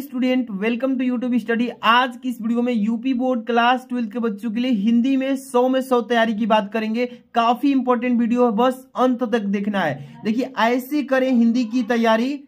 student welcome to YouTube study आज की इस वीडियो में यूपी बोर्ड क्लास ट्वेल्थ के बच्चों के लिए हिंदी में सौ में सौ तैयारी की बात करेंगे काफी इंपॉर्टेंट वीडियो है बस अंत तक देखना है देखिए ऐसे करें हिंदी की तैयारी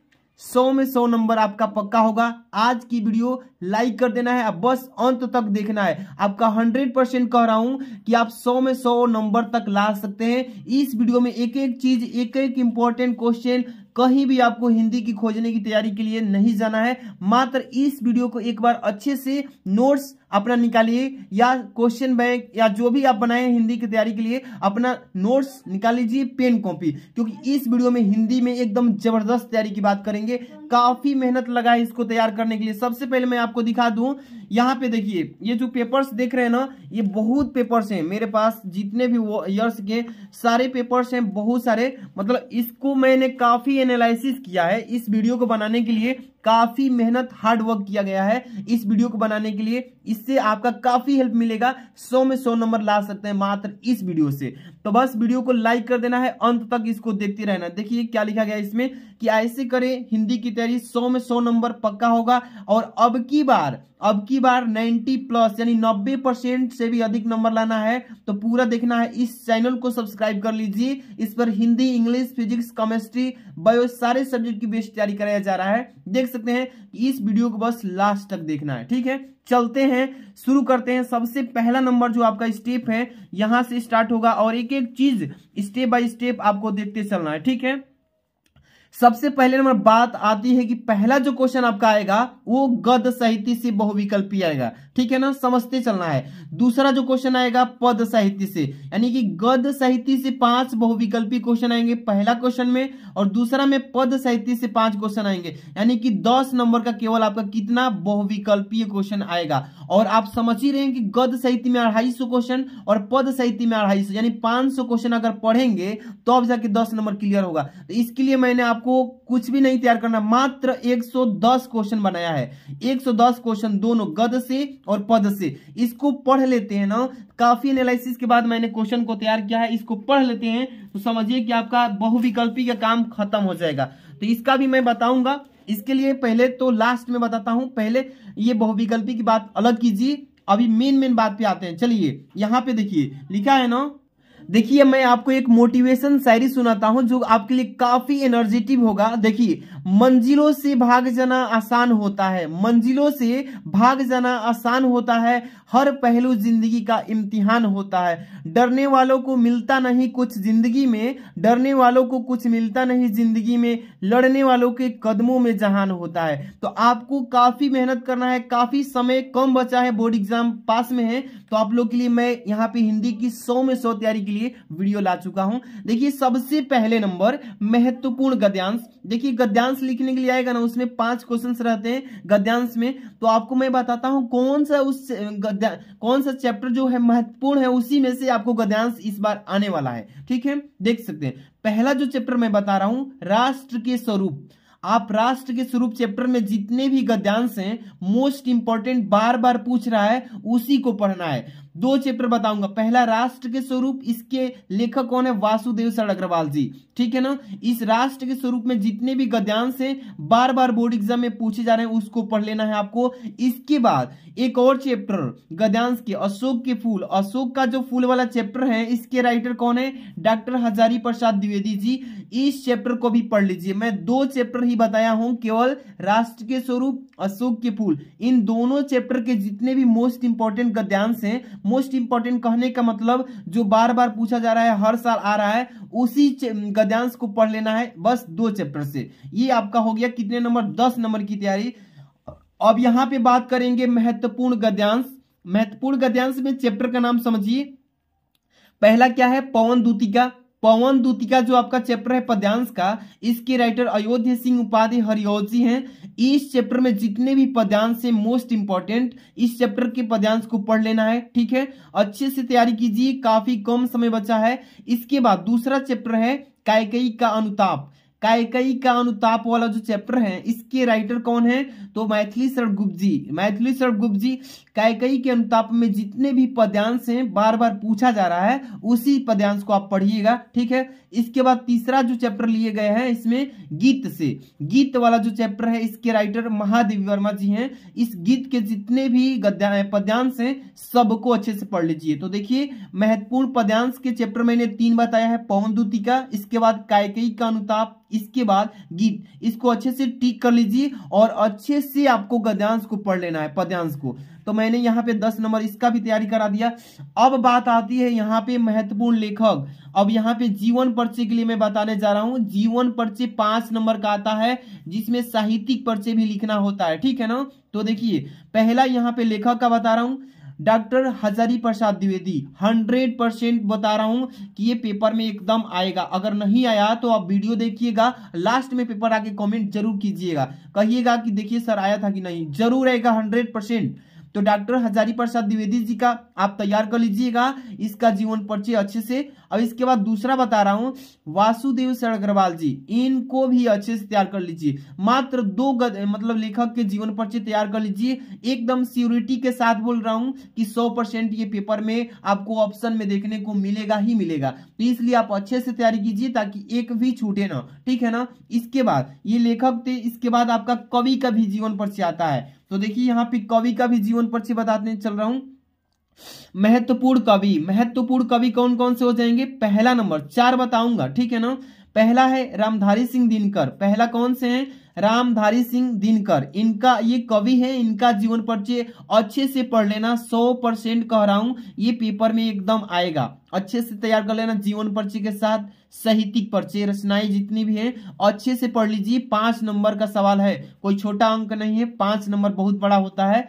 सौ में सौ नंबर आपका पक्का होगा आज की वीडियो लाइक कर देना है बस अंत तक देखना है आपका हंड्रेड परसेंट कह रहा हूं कि आप सौ में सौ नंबर तक ला सकते हैं इस वीडियो में एक एक चीज एक एक इंपॉर्टेंट क्वेश्चन कहीं भी आपको हिंदी की खोजने की तैयारी के लिए नहीं जाना है मात्र इस वीडियो को एक बार अच्छे से नोट्स अपना निकालिए या क्वेश्चन बैंक या जो भी आप बनाए हिंदी की तैयारी के लिए अपना नोट्स निकाल लीजिए पेन कॉपी क्योंकि इस वीडियो में हिंदी में एकदम जबरदस्त तैयारी की बात करेंगे काफी मेहनत लगा है इसको तैयार करने के लिए सबसे पहले मैं आपको दिखा दू यहाँ पे देखिए ये जो पेपर्स देख रहे हैं ना ये बहुत पेपर्स हैं मेरे पास जितने भी इयर्स के सारे पेपर्स हैं बहुत सारे मतलब इसको मैंने काफी एनालिसिस किया है इस वीडियो को बनाने के लिए काफ़ी मेहनत हार्ड वर्क किया गया है इस वीडियो को बनाने के लिए इससे आपका काफ़ी हेल्प मिलेगा सौ में सौ नंबर ला सकते हैं मात्र इस वीडियो से तो बस वीडियो को लाइक कर देना है अंत तक इसको देखते रहना देखिए क्या लिखा गया इसमें कि ऐसे करें हिंदी की तैयारी सौ में सौ नंबर पक्का होगा और अब की बार अब की बार 90 प्लस यानी 90 परसेंट से भी अधिक नंबर लाना है तो पूरा देखना है इस चैनल को सब्सक्राइब कर लीजिए इस पर Hindi English physics chemistry bio सारे सब्जेक्ट की बेस्ट तैयारी कराया जा रहा है देख सकते हैं कि इस वीडियो को बस लास्ट तक देखना है ठीक है चलते हैं शुरू करते हैं सबसे पहला नंबर जो आपका स्टेप है यहां से स्टार्ट होगा और एक एक चीज स्टेप बाय स्टेप आपको देखते चलना है ठीक है सबसे पहले नंबर बात आती है कि पहला जो क्वेश्चन आपका आएगा वो गद साहित्य से बहुविकल्पी आएगा ठीक है ना समझते चलना है दूसरा जो क्वेश्चन आएगा पद साहित्य से यानी कि गद साहित्य से पांच बहुविकल्पी क्वेश्चन आएंगे पहला क्वेश्चन में और दूसरा में पद साहित्य से पांच क्वेश्चन आएंगे यानी कि दस नंबर का केवल आपका कितना बहुविकल्पीय क्वेश्चन आएगा और आप समझ ही रहे हैं कि गद साहित्य में अढ़ाई क्वेश्चन और पद साहित्य में अढ़ाई यानी पांच क्वेश्चन अगर पढ़ेंगे तो अब जाके दस नंबर क्लियर होगा तो इसके लिए मैंने आप आपको कुछ भी नहीं तैयार करना मात्र 110 क्वेश्चन बनाया है 110 क्वेश्चन दोनों गद से और पद से इसको पढ़ लेते हैं ना काफी एनालिसिस के बाद मैंने क्वेश्चन को तैयार किया है इसको पढ़ लेते हैं तो समझिए कि आपका बहुविकल्पी का काम खत्म हो जाएगा तो इसका भी मैं बताऊंगा इसके लिए पहले तो लास्ट में बताता हूं पहले ये बहुविकल्पी की बात अलग कीजिए अभी मेन मेन बात पे आते हैं चलिए यहां पे देखिए लिखा है ना देखिए मैं आपको एक मोटिवेशन शायरी सुनाता हूं जो आपके लिए काफी एनर्जेटिव होगा देखिए मंजिलों से भाग जाना आसान होता है मंजिलों से भाग जाना आसान होता है हर पहलू जिंदगी का इम्तिहान होता है डरने वालों को मिलता नहीं कुछ जिंदगी में डरने वालों को कुछ मिलता नहीं जिंदगी में लड़ने वालों के कदमों में जहान होता है तो आपको काफी मेहनत करना है काफी समय कम बचा है बोर्ड एग्जाम पास में है तो आप लोग के लिए मैं यहाँ पे हिंदी की सौ में सौ तैयारी के लिए लिए वीडियो ला चुका हूं देखिए सबसे पहले नंबर महत्वपूर्ण गद्यांश देखिए गद्यांश लिखने के लिए आएगा ना उसमें पांच क्वेश्चन रहते हैं गद्यांश में तो आपको मैं बताता हूं कौन सा उस कौन सा चैप्टर जो है महत्वपूर्ण है उसी में से आपको गद्यांश इस बार आने वाला है ठीक है देख सकते हैं पहला जो चैप्टर मैं बता रहा हूं राष्ट्र के स्वरूप आप राष्ट्र के स्वरूप चैप्टर में जितने भी गद्यांश हैं मोस्ट इंपॉर्टेंट बार बार पूछ रहा है उसी को पढ़ना है दो चैप्टर बताऊंगा पहला राष्ट्र के स्वरूप इसके लेखक कौन है वासुदेव सर अग्रवाल जी ठीक है ना इस राष्ट्र के स्वरूप में जितने भी गद्यांश है बार बार बोर्ड एग्जाम में पूछे जा रहे हैं उसको पढ़ लेना है आपको इसके बाद एक और चैप्टर गद्यांश के अशोक के फूल अशोक का जो फूल वाला चैप्टर है इसके राइटर कौन है डॉक्टर हजारी प्रसाद द्विवेदी जी इस चैप्टर को भी पढ़ लीजिए मैं दो चैप्टर ही बताया हूं केवल राष्ट्र के स्वरूप अशोक के फूल इन दोनों चैप्टर के जितने भी मोस्ट इंपॉर्टेंट गद्यांश हैं मोस्ट इंपॉर्टेंट कहने का मतलब जो बार बार पूछा जा रहा है हर साल आ रहा है उसी गद्यांश को पढ़ लेना है बस दो चैप्टर से ये आपका हो गया कितने नंबर दस नंबर की तैयारी अब यहां पे बात करेंगे महत्वपूर्ण गद्यांश महत्वपूर्ण गद्यांश में चैप्टर का नाम समझिए पहला क्या है पवन दूतिका पवन दूती का जो आपका चैप्टर है पद्यांश का इसके राइटर अयोध्या सिंह उपाध्याय हरिओज जी हैं इस चैप्टर में जितने भी पद्यांश है मोस्ट इंपॉर्टेंट इस चैप्टर के पद्यांश को पढ़ लेना है ठीक है अच्छे से तैयारी कीजिए काफी कम समय बचा है इसके बाद दूसरा चैप्टर है कायकई का अनुताप कायकई का अनुताप वाला जो चैप्टर है इसके राइटर कौन है तो मैथिली गुप्त जी मैथिली सरगुप्त जी कैकई के अनुताप में जितने भी पद्यांश हैं बार बार पूछा जा रहा है उसी पद्यांश को आप पढ़िएगा ठीक है इसके बाद तीसरा जो चैप्टर लिए गए हैं इसमें गीत से गीत वाला जो चैप्टर है इसके राइटर महादेवी वर्मा जी हैं इस गीत के जितने भी पद्यांश हैं सबको अच्छे से पढ़ लीजिए तो देखिए महत्वपूर्ण पद्यांश के चैप्टर मैंने तीन बताया है पवन दूतिका इसके बाद कायकई का अनुताप इसके बाद गीत इसको अच्छे से टीक कर लीजिए और अच्छे से आपको गद्यांश को पढ़ लेना है पद्यांश को तो मैंने यहाँ पे दस नंबर इसका भी तैयारी करा दिया अब बात आती है यहाँ पे महत्वपूर्ण लेखक अब यहाँ पे जीवन पर्चे के लिए मैं बताने जा रहा हूँ जीवन पर्चे पांच नंबर का आता है जिसमें साहित्यिक पर्चे भी लिखना होता है ठीक है ना तो देखिए पहला यहाँ पे लेखक का बता रहा हूँ doctor Hazari Prasad Dwivedi hundred percent बता रहा हूं कि ये पेपर में एकदम आएगा अगर नहीं आया तो आप वीडियो देखिएगा लास्ट में पेपर आके कमेंट जरूर कीजिएगा कहिएगा कि देखिए सर आया था कि नहीं जरूर आएगा हंड्रेड परसेंट तो डॉक्टर हजारी प्रसाद द्विवेदी जी का आप तैयार कर लीजिएगा इसका जीवन परिचय अच्छे से अब इसके बाद दूसरा बता रहा हूँ वासुदेव सर अग्रवाल जी इनको भी अच्छे से तैयार कर लीजिए मात्र दो गद, मतलब लेखक के जीवन परिचय तैयार कर लीजिए एकदम सियोरिटी के साथ बोल रहा हूँ कि सौ परसेंट ये पेपर में आपको ऑप्शन में देखने को मिलेगा ही मिलेगा तो इसलिए आप अच्छे से तैयारी कीजिए ताकि एक भी छूटे ना ठीक है ना इसके बाद ये लेखक थे इसके बाद आपका कवि का भी जीवन परिचय आता है तो देखिए यहाँ पे कवि का भी जीवन पर्ची बताते चल रहा हूं महत्वपूर्ण कवि महत्वपूर्ण कवि कौन कौन से हो जाएंगे पहला नंबर चार बताऊंगा ठीक है ना पहला है रामधारी सिंह दिनकर पहला कौन से हैं रामधारी सिंह दिनकर इनका ये कवि है इनका जीवन परिचय अच्छे से पढ़ लेना सौ परसेंट कह रहा हूं ये पेपर में एकदम आएगा अच्छे से तैयार कर लेना जीवन परिचय के साथ साहित्यिक परिचय रचनाएं जितनी भी है अच्छे से पढ़ लीजिए पांच नंबर का सवाल है कोई छोटा अंक नहीं है पांच नंबर बहुत बड़ा होता है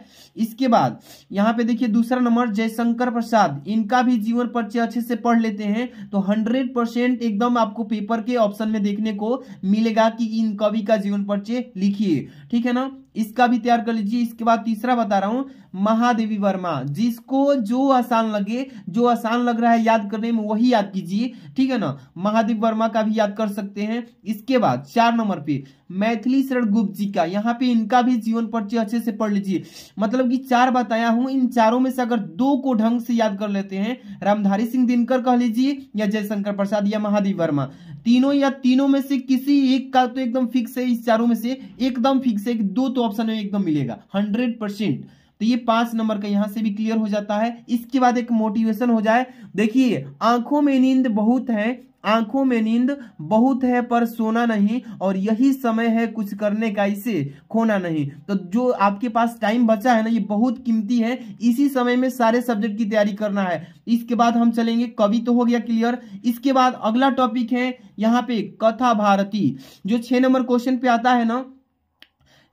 इसके बाद यहाँ पे देखिए दूसरा नंबर जयशंकर प्रसाद इनका भी जीवन परिचय अच्छे से पढ़ लेते हैं तो हंड्रेड परसेंट एकदम आपको पेपर के ऑप्शन में देखने को मिलेगा कि इन कवि का जीवन पर्चे लिखिए ठीक है ना इसका भी तैयार कर लीजिए इसके बाद तीसरा बता रहा हूं महादेवी वर्मा जिसको जो आसान लगे जो आसान लग रहा है याद करने में वही याद कीजिए ठीक है ना महादेव वर्मा का भी याद कर सकते हैं इसके बाद चार नंबर पे मैथिली शरण गुप्त जी का यहाँ पे इनका भी जीवन परिचय अच्छे से पढ़ लीजिए मतलब कि चार बताया हूं इन चारों में से अगर दो को ढंग से याद कर लेते हैं रामधारी सिंह दिनकर कह लीजिए या जयशंकर प्रसाद या महादेव वर्मा तीनों या तीनों में से किसी एक का तो एकदम फिक्स है इस चारों में से एकदम फिक्स है दो तो ऑप्शन में एकदम मिलेगा हंड्रेड परसेंट तो ये पांच नंबर का यहां से भी क्लियर हो जाता है इसके बाद एक मोटिवेशन हो जाए देखिए आंखों में नींद बहुत है आंखों में नींद बहुत है पर सोना नहीं और यही समय है कुछ करने का इसे खोना नहीं तो जो आपके पास टाइम बचा है ना ये बहुत कीमती है इसी समय में सारे सब्जेक्ट की तैयारी करना है इसके बाद हम चलेंगे कवि तो हो गया क्लियर इसके बाद अगला टॉपिक है यहाँ पे कथा भारती जो छह नंबर क्वेश्चन पे आता है ना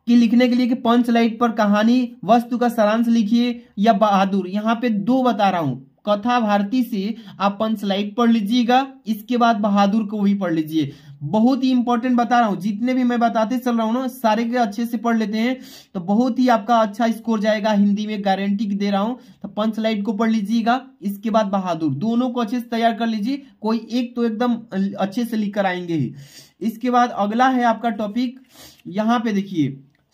कि लिखने के लिए कि पंच लाइट पर कहानी वस्तु का सारांश लिखिए या बहादुर यहाँ पे दो बता रहा हूं कथा भारती से आप पंच लाइट पढ़ लीजिएगा इसके बाद बहादुर को भी पढ़ लीजिए बहुत ही इंपॉर्टेंट बता रहा हूँ जितने भी मैं बताते चल रहा हूँ ना सारे के अच्छे से पढ़ लेते हैं तो बहुत ही आपका अच्छा स्कोर जाएगा हिंदी में गारंटी दे रहा हूँ तो पंच लाइट को पढ़ लीजिएगा इसके बाद बहादुर दोनों को अच्छे से तैयार कर लीजिए कोई एक तो एकदम अच्छे से लिख कर आएंगे ही इसके बाद अगला है आपका टॉपिक यहाँ पे देखिए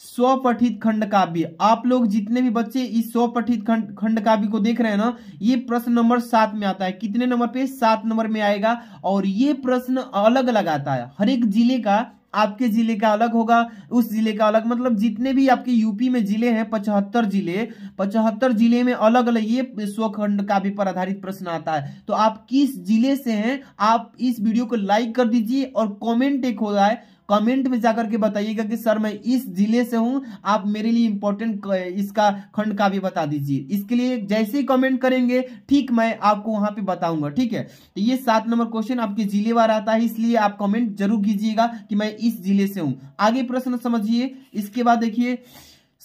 सौ पठित खंड काव्य आप लोग जितने भी बच्चे इस सौ पठित खंड खंड काव्य को देख रहे हैं ना ये प्रश्न नंबर सात में आता है कितने नंबर पे सात नंबर में आएगा और ये प्रश्न अलग अलग आता है हर एक जिले का आपके जिले का अलग होगा उस जिले का अलग मतलब जितने भी आपके यूपी में जिले हैं पचहत्तर जिले पचहत्तर जिले में अलग अलग ये स्वखंड काव्य पर आधारित प्रश्न आता है तो आप किस जिले से हैं आप इस वीडियो को लाइक कर दीजिए और कमेंट एक हो रहा है कमेंट में जाकर के बताइएगा कि सर मैं इस जिले से हूं आप मेरे लिए इंपॉर्टेंट इसका खंड का भी बता दीजिए इसके लिए जैसे ही कमेंट करेंगे ठीक मैं आपको वहां पे बताऊंगा ठीक है तो ये सात नंबर क्वेश्चन आपके जिले वार आता है इसलिए आप कमेंट जरूर कीजिएगा कि मैं इस जिले से हूं आगे प्रश्न समझिए इसके बाद देखिए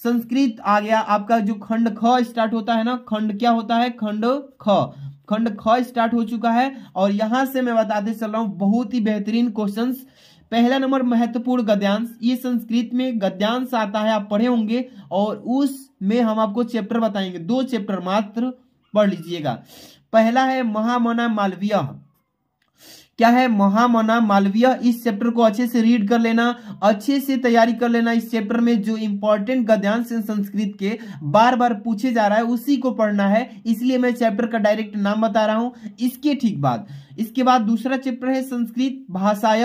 संस्कृत आ गया आपका जो खंड ख स्टार्ट होता है ना खंड क्या होता है खंड ख खंड ख स्टार्ट हो चुका है और यहां से मैं बताते चल रहा हूं बहुत ही बेहतरीन क्वेश्चंस पहला नंबर महत्वपूर्ण गद्यांश ये संस्कृत में गद्यांश आता है आप पढ़े होंगे और उसमें हम आपको चैप्टर बताएंगे दो चैप्टर मात्र पढ़ लीजिएगा पहला है महामना मालवीय क्या है महामना मालवीय इस चैप्टर को अच्छे से रीड कर लेना अच्छे से तैयारी कर लेना इस चैप्टर में जो इंपॉर्टेंट गद्यांश है संस्कृत के बार बार पूछे जा रहा है उसी को पढ़ना है इसलिए मैं चैप्टर का डायरेक्ट नाम बता रहा हूं इसके ठीक बाद इसके बाद दूसरा चैप्टर है संस्कृत भाषाय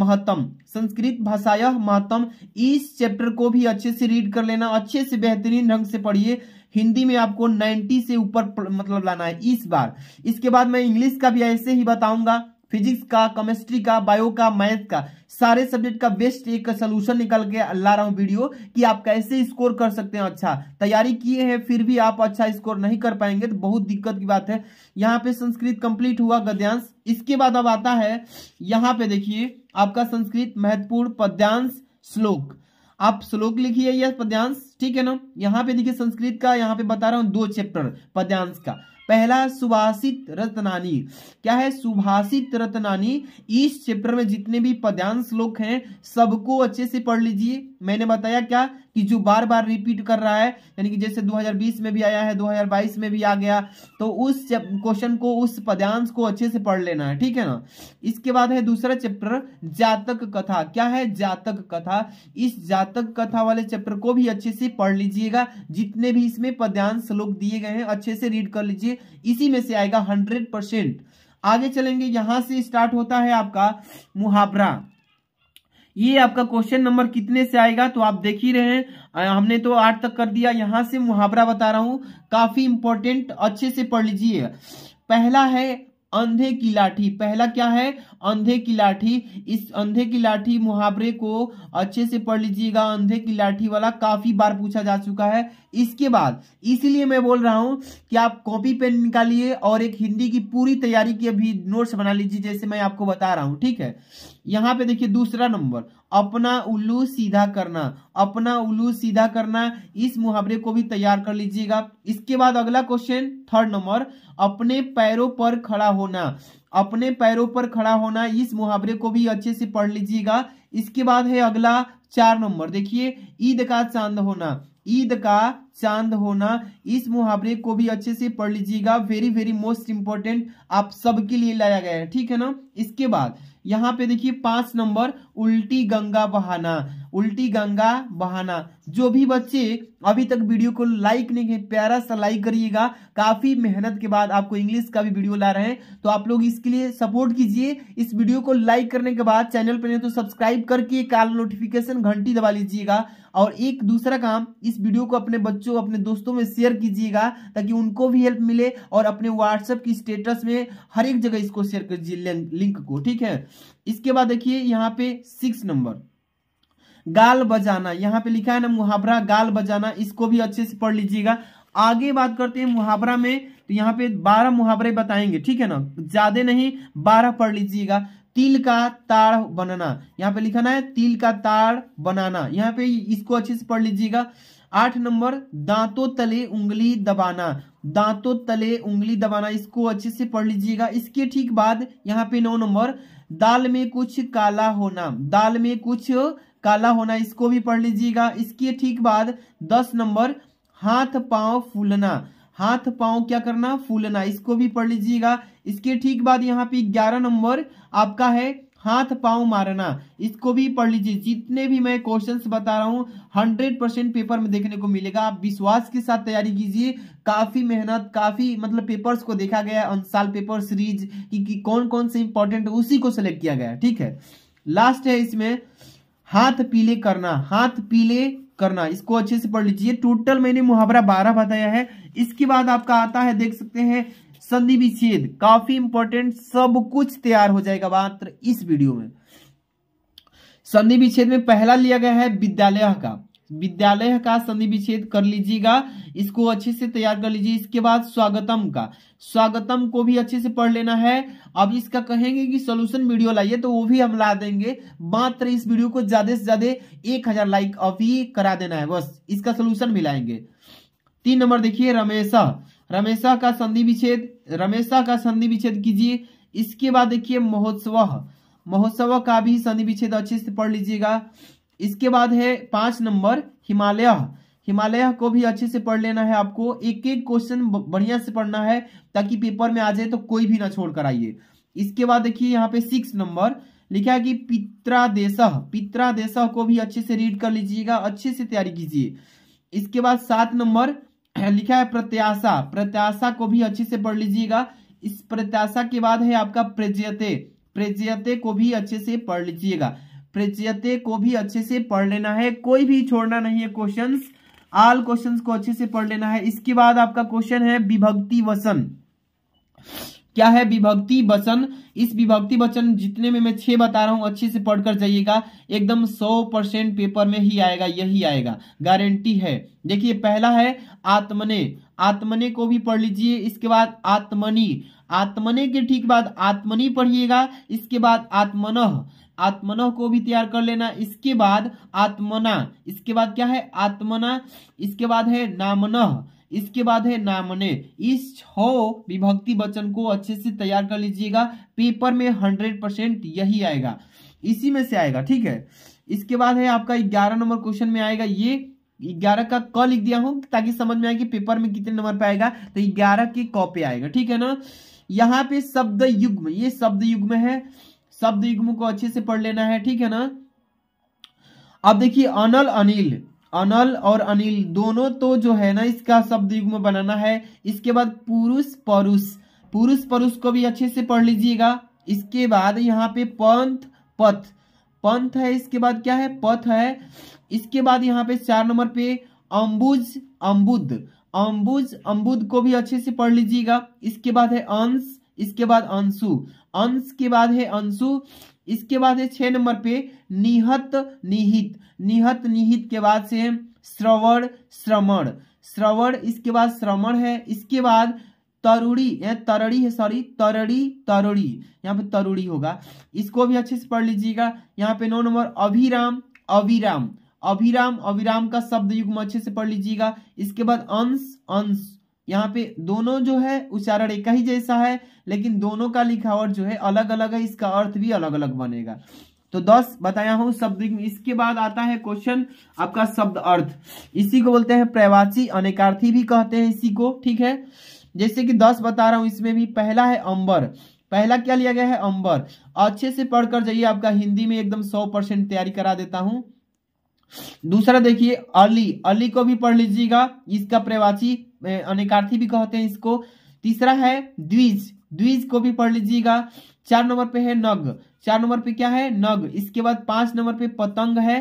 महत्तम संस्कृत भाषाय महत्तम इस चैप्टर को भी अच्छे से रीड कर लेना अच्छे से बेहतरीन ढंग से पढ़िए हिंदी में आपको 90 से ऊपर मतलब लाना है इस बार इसके बाद मैं इंग्लिश का भी ऐसे ही बताऊंगा फिजिक्स का केमिस्ट्री का बायो का मैथ का सारे सब्जेक्ट का बेस्ट एक सोल्यूशन निकल के ला रहा हूँ वीडियो कि आप कैसे स्कोर कर सकते हैं अच्छा तैयारी किए हैं फिर भी आप अच्छा स्कोर नहीं कर पाएंगे तो बहुत दिक्कत की बात है यहाँ पे संस्कृत कंप्लीट हुआ गद्यांश इसके बाद अब आता है यहाँ पे देखिए आपका संस्कृत महत्वपूर्ण पद्यांश श्लोक आप श्लोक लिखिए यह पद्यांश ठीक है ना यहाँ पे देखिए संस्कृत का यहाँ पे बता रहा हूँ दो चैप्टर पद्यांश का पहला सुभाषित रत्नानी क्या है सुभाषित रत्नानी इस चैप्टर में जितने भी पद्यांश श्लोक हैं सबको अच्छे से पढ़ लीजिए मैंने बताया क्या कि जो बार बार रिपीट कर रहा है यानी कि जैसे 2020 में भी आया है 2022 में भी आ गया तो उस क्वेश्चन को उस पद्यांश को अच्छे से पढ़ लेना है ठीक है ना इसके बाद है दूसरा चैप्टर जातक कथा क्या है जातक कथा इस जातक कथा वाले चैप्टर को भी अच्छे से पढ़ लीजिएगा जितने भी इसमें पद्यांश लोग दिए गए हैं अच्छे से रीड कर लीजिए इसी में से आएगा हंड्रेड परसेंट आगे चलेंगे यहां से स्टार्ट होता है आपका मुहावरा ये आपका क्वेश्चन नंबर कितने से आएगा तो आप देख ही रहे हैं हमने तो आठ तक कर दिया यहां से मुहावरा बता रहा हूं काफी इंपॉर्टेंट अच्छे से पढ़ लीजिए पहला है अंधे की लाठी पहला क्या है अंधे की लाठी इस अंधे की लाठी मुहावरे को अच्छे से पढ़ लीजिएगा अंधे की लाठी वाला काफी बार पूछा जा चुका है इसके बाद इसलिए मैं बोल रहा हूं कि आप कॉपी पेन निकालिए और एक हिंदी की पूरी तैयारी की अभी नोट्स बना लीजिए जैसे मैं आपको बता रहा हूं ठीक है यहाँ पे देखिए दूसरा नंबर अपना उल्लू सीधा करना अपना उल्लू सीधा करना इस मुहावरे को भी तैयार कर लीजिएगा इसके बाद अगला क्वेश्चन थर्ड नंबर अपने पैरों पर खड़ा होना अपने पैरों पर खड़ा होना इस मुहावरे को भी अच्छे से पढ़ लीजिएगा इसके बाद है अगला चार नंबर देखिए ईद का चांद होना ईद का चांद होना इस मुहावरे को भी अच्छे से पढ़ लीजिएगा वेरी वेरी मोस्ट इंपॉर्टेंट आप सबके लिए लाया गया है ठीक है ना इसके बाद यहाँ पे देखिए पांच नंबर उल्टी गंगा बहाना उल्टी गंगा बहाना जो भी बच्चे अभी तक वीडियो को लाइक नहीं किए प्यारा सा लाइक करिएगा काफी मेहनत के बाद आपको इंग्लिश का भी वीडियो ला रहे हैं तो आप लोग इसके लिए सपोर्ट कीजिए इस वीडियो को लाइक करने के बाद चैनल पर नहीं तो सब्सक्राइब करके काल नोटिफिकेशन घंटी दबा लीजिएगा और एक दूसरा काम इस वीडियो को अपने बच्चों अपने दोस्तों में शेयर कीजिएगा ताकि उनको भी हेल्प मिले और अपने व्हाट्सएप की स्टेटस में हर एक जगह इसको शेयर कीजिए लिंक को ठीक है इसके बाद देखिए यहाँ पे सिक्स नंबर गाल बजाना यहाँ पे लिखा है ना मुहावरा गाल बजाना इसको भी अच्छे से पढ़ लीजिएगा आगे बात करते हैं मुहावरा में तो यहाँ पे बारह मुहावरे बताएंगे ठीक है ना ज्यादा नहीं बारह पढ़ लीजिएगा तिल का ताड़ बनाना यहाँ पे लिखाना है तिल का ताड़ बनाना यहाँ पे इसको अच्छे से पढ़ लीजिएगा आठ नंबर दांतों तले उंगली दबाना दांतों तले उंगली दबाना इसको अच्छे से पढ़ लीजिएगा इसके ठीक बाद यहाँ पे नौ नंबर दाल में कुछ काला होना दाल में कुछ काला होना इसको भी पढ़ लीजिएगा इसके ठीक बाद दस नंबर हाथ पांव फूलना हाथ पांव क्या करना फूलना इसको भी पढ़ लीजिएगा इसके ठीक बाद यहाँ पे ग्यारह नंबर आपका है हाथ पांव मारना इसको भी पढ़ लीजिए जितने भी मैं क्वेश्चंस बता रहा हूँ हंड्रेड परसेंट पेपर में देखने को मिलेगा आप विश्वास के साथ तैयारी कीजिए काफी मेहनत काफी मतलब पेपर्स को देखा गया साल पेपर सीरीज कि, कि कौन कौन से इंपॉर्टेंट उसी को सिलेक्ट किया गया ठीक है लास्ट है इसमें हाथ पीले करना हाथ पीले करना इसको अच्छे से पढ़ लीजिए टोटल मैंने मुहावरा बारह बताया है इसके बाद आपका आता है देख सकते हैं संधि विच्छेद काफी इंपॉर्टेंट सब कुछ तैयार हो जाएगा मात्र इस वीडियो में संधि विच्छेद में पहला लिया गया है विद्यालय का विद्यालय का संधि विच्छेद कर लीजिएगा इसको अच्छे से तैयार कर लीजिए इसके बाद स्वागतम का स्वागतम को भी अच्छे से पढ़ लेना है अब इसका कहेंगे कि सोल्यूशन वीडियो लाइए तो वो भी हम ला देंगे मात्र इस वीडियो को ज्यादा से ज्यादा एक हजार लाइक अभी करा देना है बस इसका सोल्यूशन मिलाएंगे तीन नंबर देखिए रमेशा रमेशा का संधि विच्छेद रमेशा का संधि विच्छेद कीजिए इसके बाद देखिए महोत्सव महोत्सव का भी संधि विच्छेद अच्छे से पढ़ लीजिएगा इसके बाद है पांच नंबर हिमालय हिमालय को भी अच्छे से पढ़ लेना है आपको एक एक क्वेश्चन बढ़िया से पढ़ना है ताकि पेपर में आ जाए तो कोई भी ना छोड़ कर आइए इसके बाद देखिए यहाँ पे सिक्स नंबर लिखा है कि पित्रादेश पित्रादेश को भी अच्छे से रीड कर लीजिएगा अच्छे से तैयारी कीजिए इसके बाद सात नंबर लिखा है प्रत्याशा प्रत्याशा को भी अच्छे से पढ़ लीजिएगा इस प्रत्याशा के बाद है आपका प्रजयते प्रजयते को भी अच्छे से पढ़ लीजिएगा प्रचयते को भी अच्छे से पढ़ लेना है कोई भी छोड़ना नहीं है क्वेश्चन आल क्वेश्चन को अच्छे से पढ़ लेना है इसके बाद आपका क्वेश्चन है विभक्ति वसन क्या है विभक्ति वचन इस विभक्ति वचन जितने में मैं छह बता रहा हूं अच्छे से पढ़कर जाइएगा एकदम सौ परसेंट पेपर में ही आएगा यही आएगा गारंटी है देखिए पहला है आत्मने आत्मने को भी पढ़ लीजिए इसके बाद आत्मनी आत्मने के ठीक बाद आत्मनी पढ़िएगा इसके बाद आत्मन आत्मना को भी तैयार कर लेना इसके बाद आत्मना इसके बाद क्या है आत्मना इसके बाद है नामन इसके बाद है नामने इस छ विभक्ति वचन को अच्छे से तैयार कर लीजिएगा पेपर में हंड्रेड परसेंट यही आएगा इसी में से आएगा ठीक है इसके बाद है आपका ग्यारह नंबर क्वेश्चन में आएगा ये ग्यारह का क लिख दिया हूं ताकि समझ में आए कि पेपर में कितने नंबर पे आएगा तो ग्यारह के क पे आएगा ठीक है ना यहाँ पे शब्द युग्म ये शब्द युग्म है शब्द युग्म को अच्छे से पढ़ लेना है ठीक है ना अब देखिए अनल अनिल अनल और अनिल दोनों तो जो है ना इसका शब्द युग्म बनाना है इसके बाद पुरुष परुष पुरुष परुष को भी अच्छे से पढ़ लीजिएगा इसके बाद यहाँ पे पंथ पथ पंथ है इसके बाद क्या है पथ है इसके बाद यहाँ पे चार नंबर पे अम्बुज अम्बुद अम्बुज अम्बुद को भी अच्छे से पढ़ लीजिएगा इसके बाद है अंश इसके बाद अंशु अंश के बाद है अंशु इसके बाद है छह नंबर पे निहत निहित निहत निहित के बाद से श्रवण श्रमण श्रवण इसके बाद श्रमण है इसके बाद तरुड़ी तरड़ी है सॉरी तरड़ी तरुड़ी यहाँ पे तरुड़ी होगा इसको भी अच्छे से पढ़ लीजिएगा यहाँ पे नौ नंबर अभिराम अभिराम अभिराम अभिराम का शब्द युग्म अच्छे से पढ़ लीजिएगा इसके बाद अंश अंश यहाँ पे दोनों जो है उच्चारण एक ही जैसा है लेकिन दोनों का लिखावट जो है अलग अलग है इसका अर्थ भी अलग अलग बनेगा तो दस बताया हूं शब्द इसके बाद आता है क्वेश्चन आपका शब्द अर्थ इसी को बोलते हैं प्रवासी अनेकार्थी भी कहते हैं इसी को ठीक है जैसे कि दस बता रहा हूं इसमें भी पहला है अंबर पहला क्या लिया गया है अंबर अच्छे से पढ़कर जाइए आपका हिंदी में एकदम सौ परसेंट तैयारी करा देता हूं दूसरा देखिए अली अली को भी पढ़ लीजिएगा इसका प्रवासी अनेकार्थी भी कहते हैं इसको तीसरा है द्विज द्विज को भी पढ़ लीजिएगा चार नंबर पे है नग चार नंबर पे क्या है नग इसके बाद पांच नंबर पे पतंग है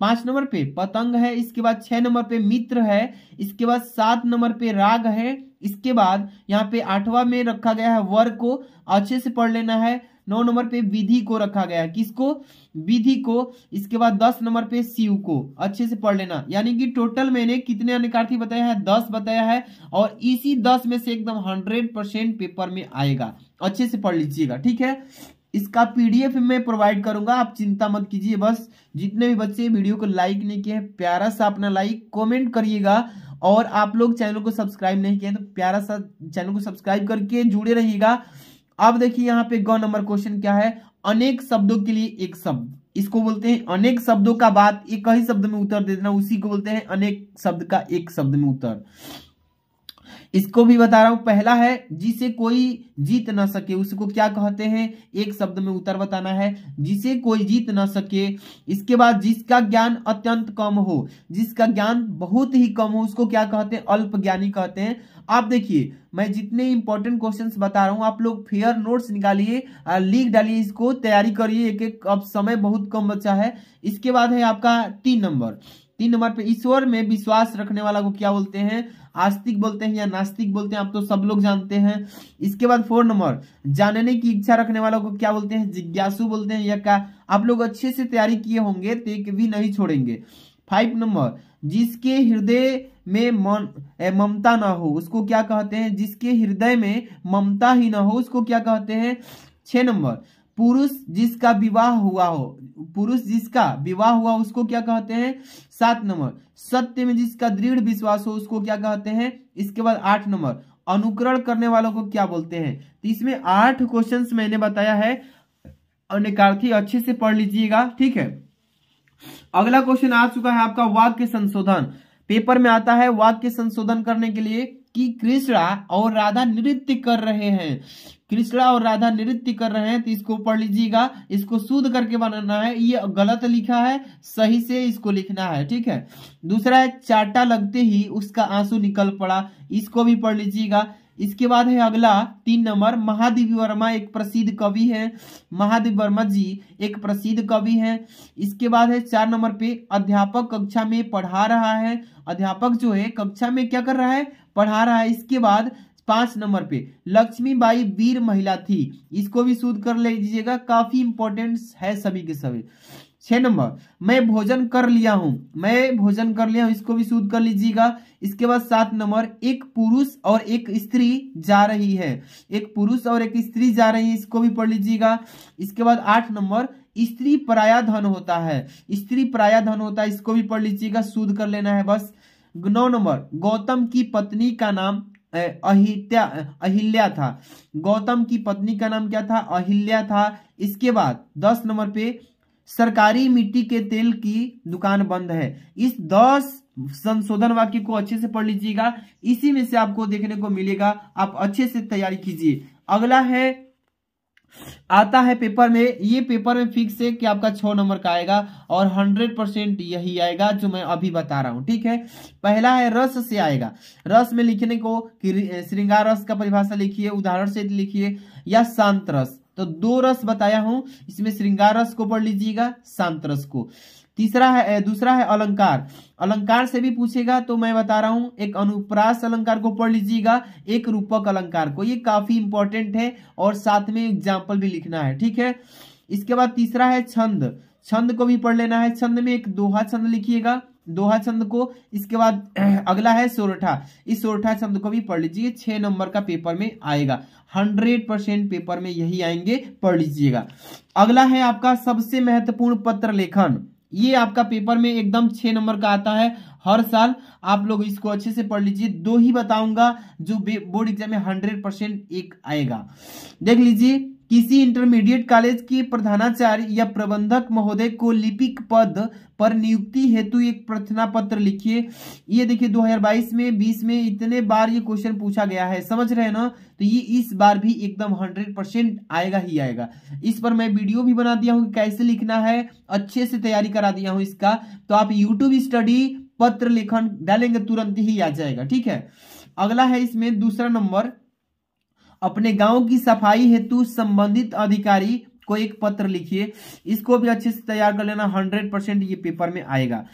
पांच नंबर पे पतंग है इसके बाद छह नंबर पे मित्र है इसके बाद सात नंबर पे राग है इसके बाद यहाँ पे आठवां में रखा गया है वर को अच्छे से पढ़ लेना है नौ नंबर पे विधि को रखा गया है किसको विधि को इसके बाद दस नंबर पे शिव को अच्छे से पढ़ लेना यानी कि टोटल मैंने कितने अनिकार्थी बताया है दस बताया है और इसी दस में से एकदम हंड्रेड परसेंट पेपर में आएगा अच्छे से पढ़ लीजिएगा ठीक है इसका पीडीएफ मैं प्रोवाइड करूंगा आप चिंता मत कीजिए बस जितने भी बच्चे वीडियो को लाइक नहीं किए प्यारा सा अपना लाइक कमेंट करिएगा और आप लोग चैनल को सब्सक्राइब नहीं किए तो प्यारा सा चैनल को सब्सक्राइब करके जुड़े रहिएगा अब देखिए यहाँ पे ग नंबर क्वेश्चन क्या है अनेक शब्दों के लिए एक शब्द इसको बोलते हैं अनेक शब्दों का बात एक ही शब्द में उत्तर दे देना उसी को बोलते हैं अनेक शब्द का एक शब्द में उत्तर इसको भी बता रहा हूं पहला है जिसे कोई जीत ना सके उसको क्या कहते हैं एक शब्द में उत्तर बताना है जिसे कोई जीत ना सके इसके बाद जिसका ज्ञान अत्यंत कम हो जिसका ज्ञान बहुत ही कम हो उसको क्या कहते हैं अल्प ज्ञानी कहते हैं आप देखिए मैं जितने इंपॉर्टेंट क्वेश्चन बता रहा हूँ आप लोग फेयर नोट्स निकालिए लिख डालिए इसको तैयारी करिए एक एक अब समय बहुत कम बचा है इसके बाद है आपका तीन नंबर तीन नंबर पे ईश्वर में विश्वास रखने वाला को क्या बोलते हैं आस्तिक बोलते हैं या नास्तिक बोलते हैं आप तो सब लोग जानते हैं इसके बाद फोर नंबर जानने की इच्छा रखने वालों को क्या बोलते हैं जिज्ञासु बोलते हैं या क्या आप लोग अच्छे से तैयारी किए होंगे तो एक भी नहीं छोड़ेंगे फाइव नंबर जिसके हृदय में ममता ना हो उसको क्या कहते हैं जिसके हृदय में ममता ही ना हो उसको क्या कहते हैं छह नंबर पुरुष जिसका विवाह हुआ हो पुरुष जिसका विवाह हुआ उसको क्या कहते हैं सात नंबर सत्य में जिसका दृढ़ विश्वास हो उसको क्या कहते हैं इसके बाद आठ नंबर अनुकरण करने वालों को क्या बोलते हैं तो इसमें आठ क्वेश्चंस मैंने बताया है अनिकार्थी अच्छे से पढ़ लीजिएगा ठीक है अगला क्वेश्चन आ चुका है आपका वाक्य संशोधन पेपर में आता है वाक्य संशोधन करने के लिए कि कृष्णा और राधा नृत्य कर रहे हैं कृष्णा और राधा नृत्य कर रहे हैं तो इसको पढ़ लीजिएगा इसको शुद्ध करके बनाना है ये गलत लिखा है सही से इसको लिखना है ठीक है दूसरा है चाटा लगते ही उसका आंसू निकल पड़ा इसको भी पढ़ लीजिएगा इसके बाद है अगला तीन नंबर महादेवी वर्मा एक प्रसिद्ध कवि है महादेव वर्मा जी एक प्रसिद्ध कवि है इसके बाद है चार नंबर पे अध्यापक कक्षा में पढ़ा रहा है अध्यापक जो है कक्षा में क्या कर रहा है पढ़ा रहा है इसके बाद पांच नंबर पे लक्ष्मीबाई वीर महिला थी इसको भी शुद्ध कर लीजिएगा काफी इंपॉर्टेंट है सभी के सभी छह नंबर मैं भोजन कर लिया हूं मैं भोजन कर लिया हूं इसको भी शुद्ध कर लीजिएगा इसके बाद सात नंबर एक पुरुष और एक स्त्री जा रही है एक पुरुष और एक स्त्री जा रही है इसको भी पढ़ लीजिएगा इसके बाद आठ नंबर स्त्री पराया धन होता है स्त्री पराया धन होता है इसको भी पढ़ लीजिएगा शुद्ध कर लेना है बस नौ नंबर गौतम की पत्नी का नाम अहित्या अहिल्या था गौतम की पत्नी का नाम क्या था अहिल्या था इसके बाद दस नंबर पे सरकारी मिट्टी के तेल की दुकान बंद है इस दस संशोधन वाक्य को अच्छे से पढ़ लीजिएगा इसी में से आपको देखने को मिलेगा आप अच्छे से तैयारी कीजिए अगला है आता है पेपर में ये पेपर में फिक्स है कि आपका छह नंबर का आएगा और हंड्रेड परसेंट यही आएगा जो मैं अभी बता रहा हूं ठीक है पहला है रस से आएगा रस में लिखने को कि श्रृंगार रस का परिभाषा लिखिए उदाहरण से लिखिए या शांत रस तो दो रस बताया हूं इसमें श्रृंगार रस को पढ़ लीजिएगा शांत रस को तीसरा है दूसरा है अलंकार अलंकार से भी पूछेगा तो मैं बता रहा हूं एक अनुप्रास अलंकार को पढ़ लीजिएगा एक रूपक अलंकार को ये काफी इंपॉर्टेंट है और साथ में एग्जाम्पल भी लिखना है ठीक है इसके बाद तीसरा है छंद छंद को भी पढ़ लेना है छंद में एक दोहा छंद लिखिएगा दोहा छंद को इसके बाद अगला है सोरठा इस सोरठा छंद को भी पढ़ लीजिए छह नंबर का पेपर में आएगा हंड्रेड परसेंट पेपर में यही आएंगे पढ़ लीजिएगा अगला है आपका सबसे महत्वपूर्ण पत्र लेखन ये आपका पेपर में एकदम छह नंबर का आता है हर साल आप लोग इसको अच्छे से पढ़ लीजिए दो ही बताऊंगा जो बोर्ड एग्जाम में हंड्रेड परसेंट एक आएगा देख लीजिए किसी इंटरमीडिएट कॉलेज के प्रधानाचार्य या प्रबंधक महोदय को लिपिक पद पर नियुक्ति हेतु एक प्रार्थना पत्र लिखिए ये देखिए 2022 में 20 में इतने बार ये क्वेश्चन पूछा गया है समझ रहे हैं ना तो ये इस बार भी एकदम 100 परसेंट आएगा ही आएगा इस पर मैं वीडियो भी बना दिया हूँ कैसे लिखना है अच्छे से तैयारी करा दिया हूँ इसका तो आप यूट्यूब स्टडी पत्र लेखन डालेंगे तुरंत ही आ जाएगा ठीक है अगला है इसमें दूसरा नंबर अपने गांव की सफाई हेतु संबंधित अधिकारी को एक पत्र लिखिए इसको भी अच्छे से तैयार कर लेना हंड्रेड परसेंट ये पेपर में आएगा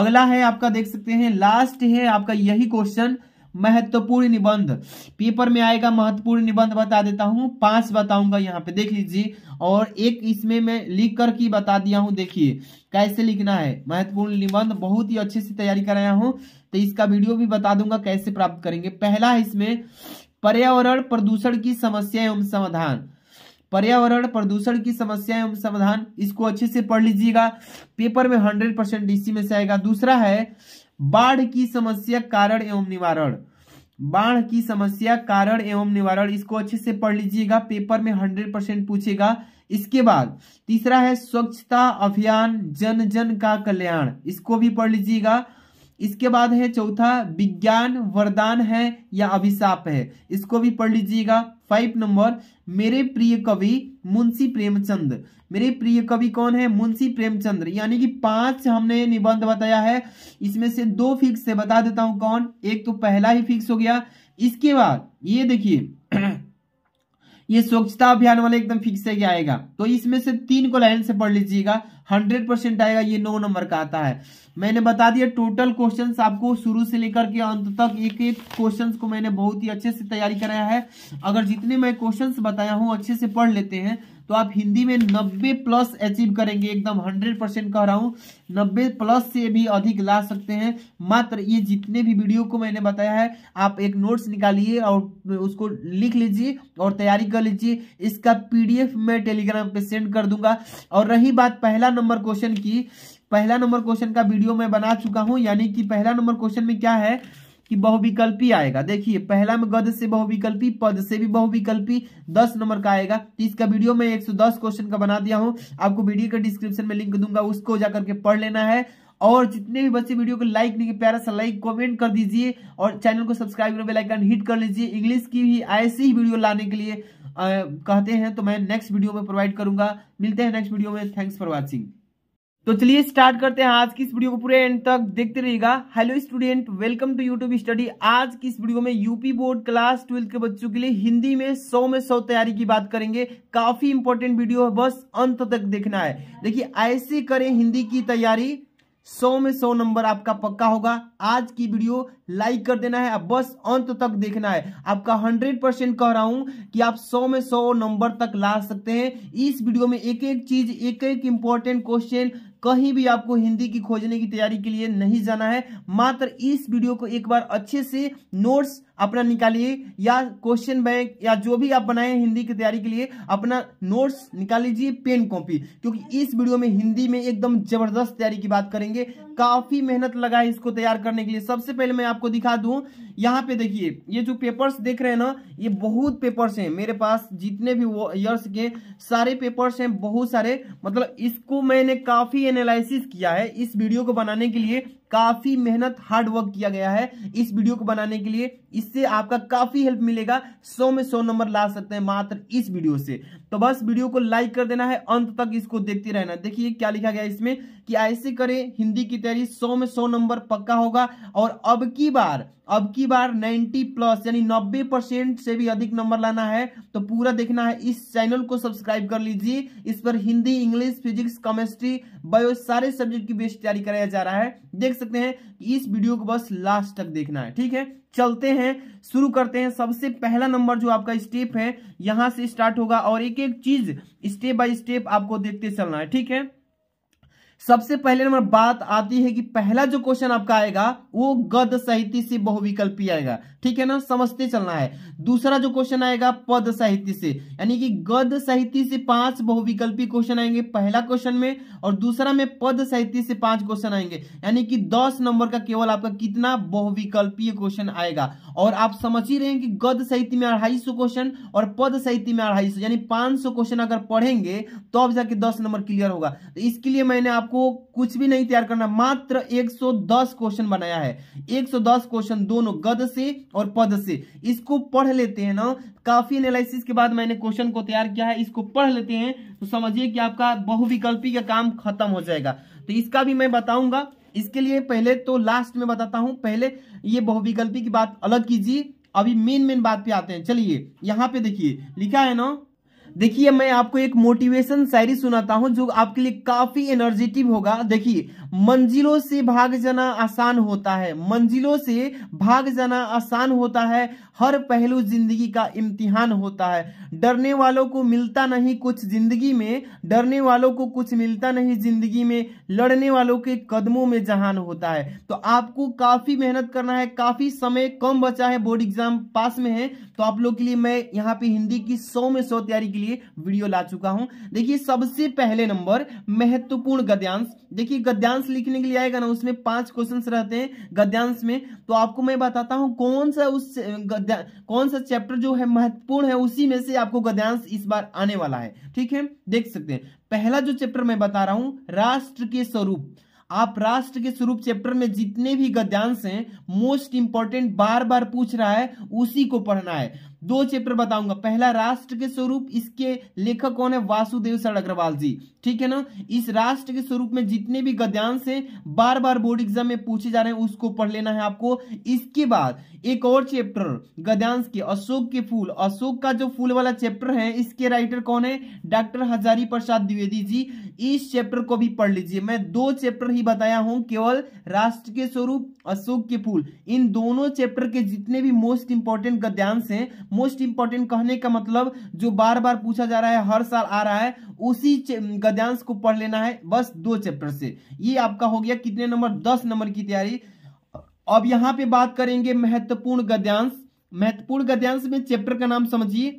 अगला है आपका देख सकते हैं लास्ट है आपका यही क्वेश्चन महत्वपूर्ण निबंध पेपर में आएगा महत्वपूर्ण निबंध बता देता हूँ पांच बताऊंगा यहाँ पे देख लीजिए और एक इसमें मैं लिख कर की बता दिया हूँ देखिए कैसे लिखना है महत्वपूर्ण निबंध बहुत ही अच्छे से तैयारी कराया हूँ तो इसका वीडियो भी बता दूंगा कैसे प्राप्त करेंगे पहला है इसमें पर्यावरण प्रदूषण की समस्या एवं समाधान पर्यावरण प्रदूषण की समस्या एवं समाधान इसको अच्छे से पढ़ लीजिएगा पेपर में हंड्रेड परसेंट डीसी में से आएगा दूसरा है बाढ़ की समस्या कारण एवं निवारण बाढ़ की समस्या कारण एवं निवारण इसको अच्छे से पढ़ लीजिएगा पेपर में हंड्रेड परसेंट पूछेगा इसके बाद तीसरा है स्वच्छता अभियान जन जन का कल्याण इसको भी पढ़ लीजिएगा इसके बाद है चौथा विज्ञान वरदान है या अभिशाप है इसको भी पढ़ लीजिएगा फाइव नंबर मेरे प्रिय कवि मुंशी प्रेमचंद मेरे प्रिय कवि कौन है मुंशी प्रेमचंद यानी कि पांच हमने निबंध बताया है इसमें से दो फिक्स से बता देता हूं कौन एक तो पहला ही फिक्स हो गया इसके बाद ये देखिए ये स्वच्छता अभियान वाले एकदम फिक्स है कि आएगा तो इसमें से तीन को लाइन से पढ़ लीजिएगा हंड्रेड परसेंट आएगा ये नौ नंबर का आता है मैंने बता दिया टोटल क्वेश्चन आपको शुरू से लेकर के अंत तक एक एक क्वेश्चन को मैंने बहुत ही अच्छे से तैयारी कराया है अगर जितने मैं क्वेश्चन बताया हूँ अच्छे से पढ़ लेते हैं तो आप हिंदी में नब्बे प्लस अचीव करेंगे एकदम हंड्रेड परसेंट कह रहा हूँ नब्बे प्लस से भी अधिक ला सकते हैं मात्र ये जितने भी वीडियो को मैंने बताया है आप एक नोट्स निकालिए और उसको लिख लीजिए और तैयारी कर लीजिए इसका पीडीएफ मैं टेलीग्राम पे सेंड कर दूंगा और रही बात पहला नंबर क्वेश्चन की पहला नंबर क्वेश्चन का वीडियो मैं बना चुका हूं यानी कि पहला नंबर क्वेश्चन में क्या है कि बहुविकल्पी आएगा देखिए पहला में गद से बहुविकल्पी पद से भी बहुविकल्पी दस नंबर का आएगा तो इसका वीडियो में एक क्वेश्चन का बना दिया हूं आपको वीडियो के डिस्क्रिप्शन में लिंक दूंगा उसको जाकर के पढ़ लेना है और जितने भी बच्चे वीडियो को लाइक देंगे प्यारा सा लाइक कमेंट कर दीजिए और चैनल को सब्सक्राइब बेल आइकन हिट कर लीजिए इंग्लिश की भी ऐसी ही वीडियो लाने के लिए आ, कहते हैं तो मैं नेक्स्ट वीडियो में प्रोवाइड करूंगा मिलते हैं नेक्स्ट वीडियो में थैंक्स फॉर वॉचिंग तो चलिए स्टार्ट करते हैं आज की इस वीडियो को पूरे एंड तक देखते रहिएगा hello student welcome to YouTube study आज की इस वीडियो में यूपी बोर्ड क्लास ट्वेल्थ के बच्चों के लिए हिंदी में सौ में सौ तैयारी की बात करेंगे काफी इंपॉर्टेंट वीडियो है बस अंत तक देखना है देखिए ऐसे करें हिंदी की तैयारी सौ में सौ नंबर आपका पक्का होगा आज की वीडियो लाइक कर देना है अब बस अंत तक देखना है आपका हंड्रेड परसेंट कह रहा हूं कि आप सौ में सौ नंबर तक ला सकते हैं इस वीडियो में एक एक चीज एक एक इंपॉर्टेंट क्वेश्चन कहीं भी आपको हिंदी की खोजने की तैयारी के लिए नहीं जाना है मात्र इस वीडियो को एक बार अच्छे से नोट्स अपना निकालिए या क्वेश्चन बैंक या जो भी आप बनाए हिंदी की तैयारी के लिए अपना नोट्स निकाल लीजिए पेन कॉपी क्योंकि इस वीडियो में हिंदी में एकदम जबरदस्त तैयारी की बात करेंगे काफी मेहनत लगा है इसको तैयार करने के लिए सबसे पहले मैं आपको दिखा दूं यहाँ पे देखिए ये जो पेपर्स देख रहे हैं ना ये बहुत पेपर्स हैं मेरे पास जितने भी वो ईयर्स के सारे पेपर्स हैं बहुत सारे मतलब इसको मैंने काफी एनालिसिस किया है इस वीडियो को बनाने के लिए काफी मेहनत हार्ड वर्क किया गया है इस वीडियो को बनाने के लिए इससे आपका काफी हेल्प मिलेगा सौ में सौ नंबर ला सकते हैं मात्र इस वीडियो से तो बस वीडियो को लाइक कर देना है अंत तक इसको देखते रहना देखिए क्या लिखा गया इसमें कि ऐसे करें हिंदी की तैयारी सौ में सौ नंबर पक्का होगा और अब की बार अब की बार 90 प्लस यानी 90 परसेंट से भी अधिक नंबर लाना है तो पूरा देखना है इस चैनल को सब्सक्राइब कर लीजिए इस पर Hindi English physics chemistry bio सारे सब्जेक्ट की बेस्ट तैयारी कराया जा रहा है देख सकते हैं कि इस वीडियो को बस लास्ट तक देखना है ठीक है चलते हैं शुरू करते हैं सबसे पहला नंबर जो आपका स्टेप है यहां से स्टार्ट होगा और एक एक चीज स्टेप बाय स्टेप आपको देखते चलना है ठीक है सबसे पहले नंबर बात आती है कि पहला जो क्वेश्चन आपका आएगा वो गद साहित्य से बहुविकल्पी आएगा ठीक है ना समझते चलना है दूसरा जो क्वेश्चन आएगा पद साहित्य से यानी कि गद साहित्य से पांच बहुविकल्पी क्वेश्चन आएंगे पहला क्वेश्चन में और दूसरा में पद साहित्य से पांच क्वेश्चन आएंगे यानी कि दस नंबर का केवल आपका कितना बहुविकल्पीय क्वेश्चन आएगा और आप समझ ही रहे हैं कि गद साहित्य में अढ़ाई सौ क्वेश्चन और पद साहित्य में अढ़ाई सौ यानी पांच सौ क्वेश्चन अगर पढ़ेंगे तो अब जाके दस नंबर क्लियर होगा तो इसके लिए मैंने आपको कुछ भी नहीं तैयार करना मात्र दस क्वेश्चन बनाया है दस क्वेश्चन दोनों गद से और पद से इसको पढ़ लेते हैं ना काफी एनालिसिस के बाद मैंने क्वेश्चन को तैयार किया है इसको पढ़ लेते हैं तो समझिए कि आपका बहुविकल्पी का काम खत्म हो जाएगा तो इसका भी मैं बताऊंगा इसके लिए पहले तो लास्ट में बताता हूं पहले ये बहुविकल्पी की बात अलग कीजिए अभी मेन मेन बात पे आते हैं चलिए यहाँ पे देखिए लिखा है ना देखिए मैं आपको एक मोटिवेशन शायरी सुनाता हूँ जो आपके लिए काफी एनर्जेटिव होगा देखिए मंजिलों से भाग जाना आसान होता है मंजिलों से भाग जाना आसान होता है हर पहलू जिंदगी का इम्तिहान होता है डरने वालों को मिलता नहीं कुछ जिंदगी में डरने वालों को कुछ मिलता नहीं जिंदगी में लड़ने वालों के कदमों में जहान होता है तो आपको काफी मेहनत करना है काफी समय कम बचा है बोर्ड एग्जाम पास में है तो आप लोग के लिए मैं यहाँ पे हिंदी की सौ में सौ तैयारी के लिए वीडियो ला चुका हूं देखिए सबसे पहले नंबर महत्वपूर्ण गद्यांश देखिए गद्यांश गद्यांश लिखने के लिए आएगा ना उसमें पांच क्वेश्चन रहते हैं गद्यांश में तो आपको मैं बताता हूँ कौन सा उस कौन सा चैप्टर जो है महत्वपूर्ण है उसी में से आपको गद्यांश इस बार आने वाला है ठीक है देख सकते हैं पहला जो चैप्टर मैं बता रहा हूँ राष्ट्र के स्वरूप आप राष्ट्र के स्वरूप चैप्टर में जितने भी गद्यांश हैं मोस्ट इंपॉर्टेंट बार बार पूछ रहा है उसी को पढ़ना है दो चैप्टर बताऊंगा पहला राष्ट्र के स्वरूप इसके लेखक कौन है वासुदेव सर अग्रवाल जी ठीक है ना इस राष्ट्र के स्वरूप में जितने भी गद्यांश है बार बार बोर्ड एग्जाम में पूछे जा रहे हैं उसको पढ़ लेना है आपको इसके बाद एक और चैप्टर गद्यांश के अशोक के फूल अशोक का जो फूल वाला चैप्टर है इसके राइटर कौन है डॉक्टर हजारी प्रसाद द्विवेदी जी इस चैप्टर को भी पढ़ लीजिए मैं दो चैप्टर ही बताया हूं केवल राष्ट्र के स्वरूप अशोक के फूल इन दोनों चैप्टर के जितने भी मोस्ट इंपॉर्टेंट गद्यांश हैं मोस्ट इंपॉर्टेंट कहने का मतलब जो बार बार पूछा जा रहा है हर साल आ रहा है उसी गद्यांश गद्यांश को पढ़ लेना है बस दो चैप्टर से ये आपका हो गया कितने नंबर दस नंबर की तैयारी अब यहाँ पे बात करेंगे महत्वपूर्ण गद्यांश महत्वपूर्ण गद्यांश में चैप्टर का नाम समझिए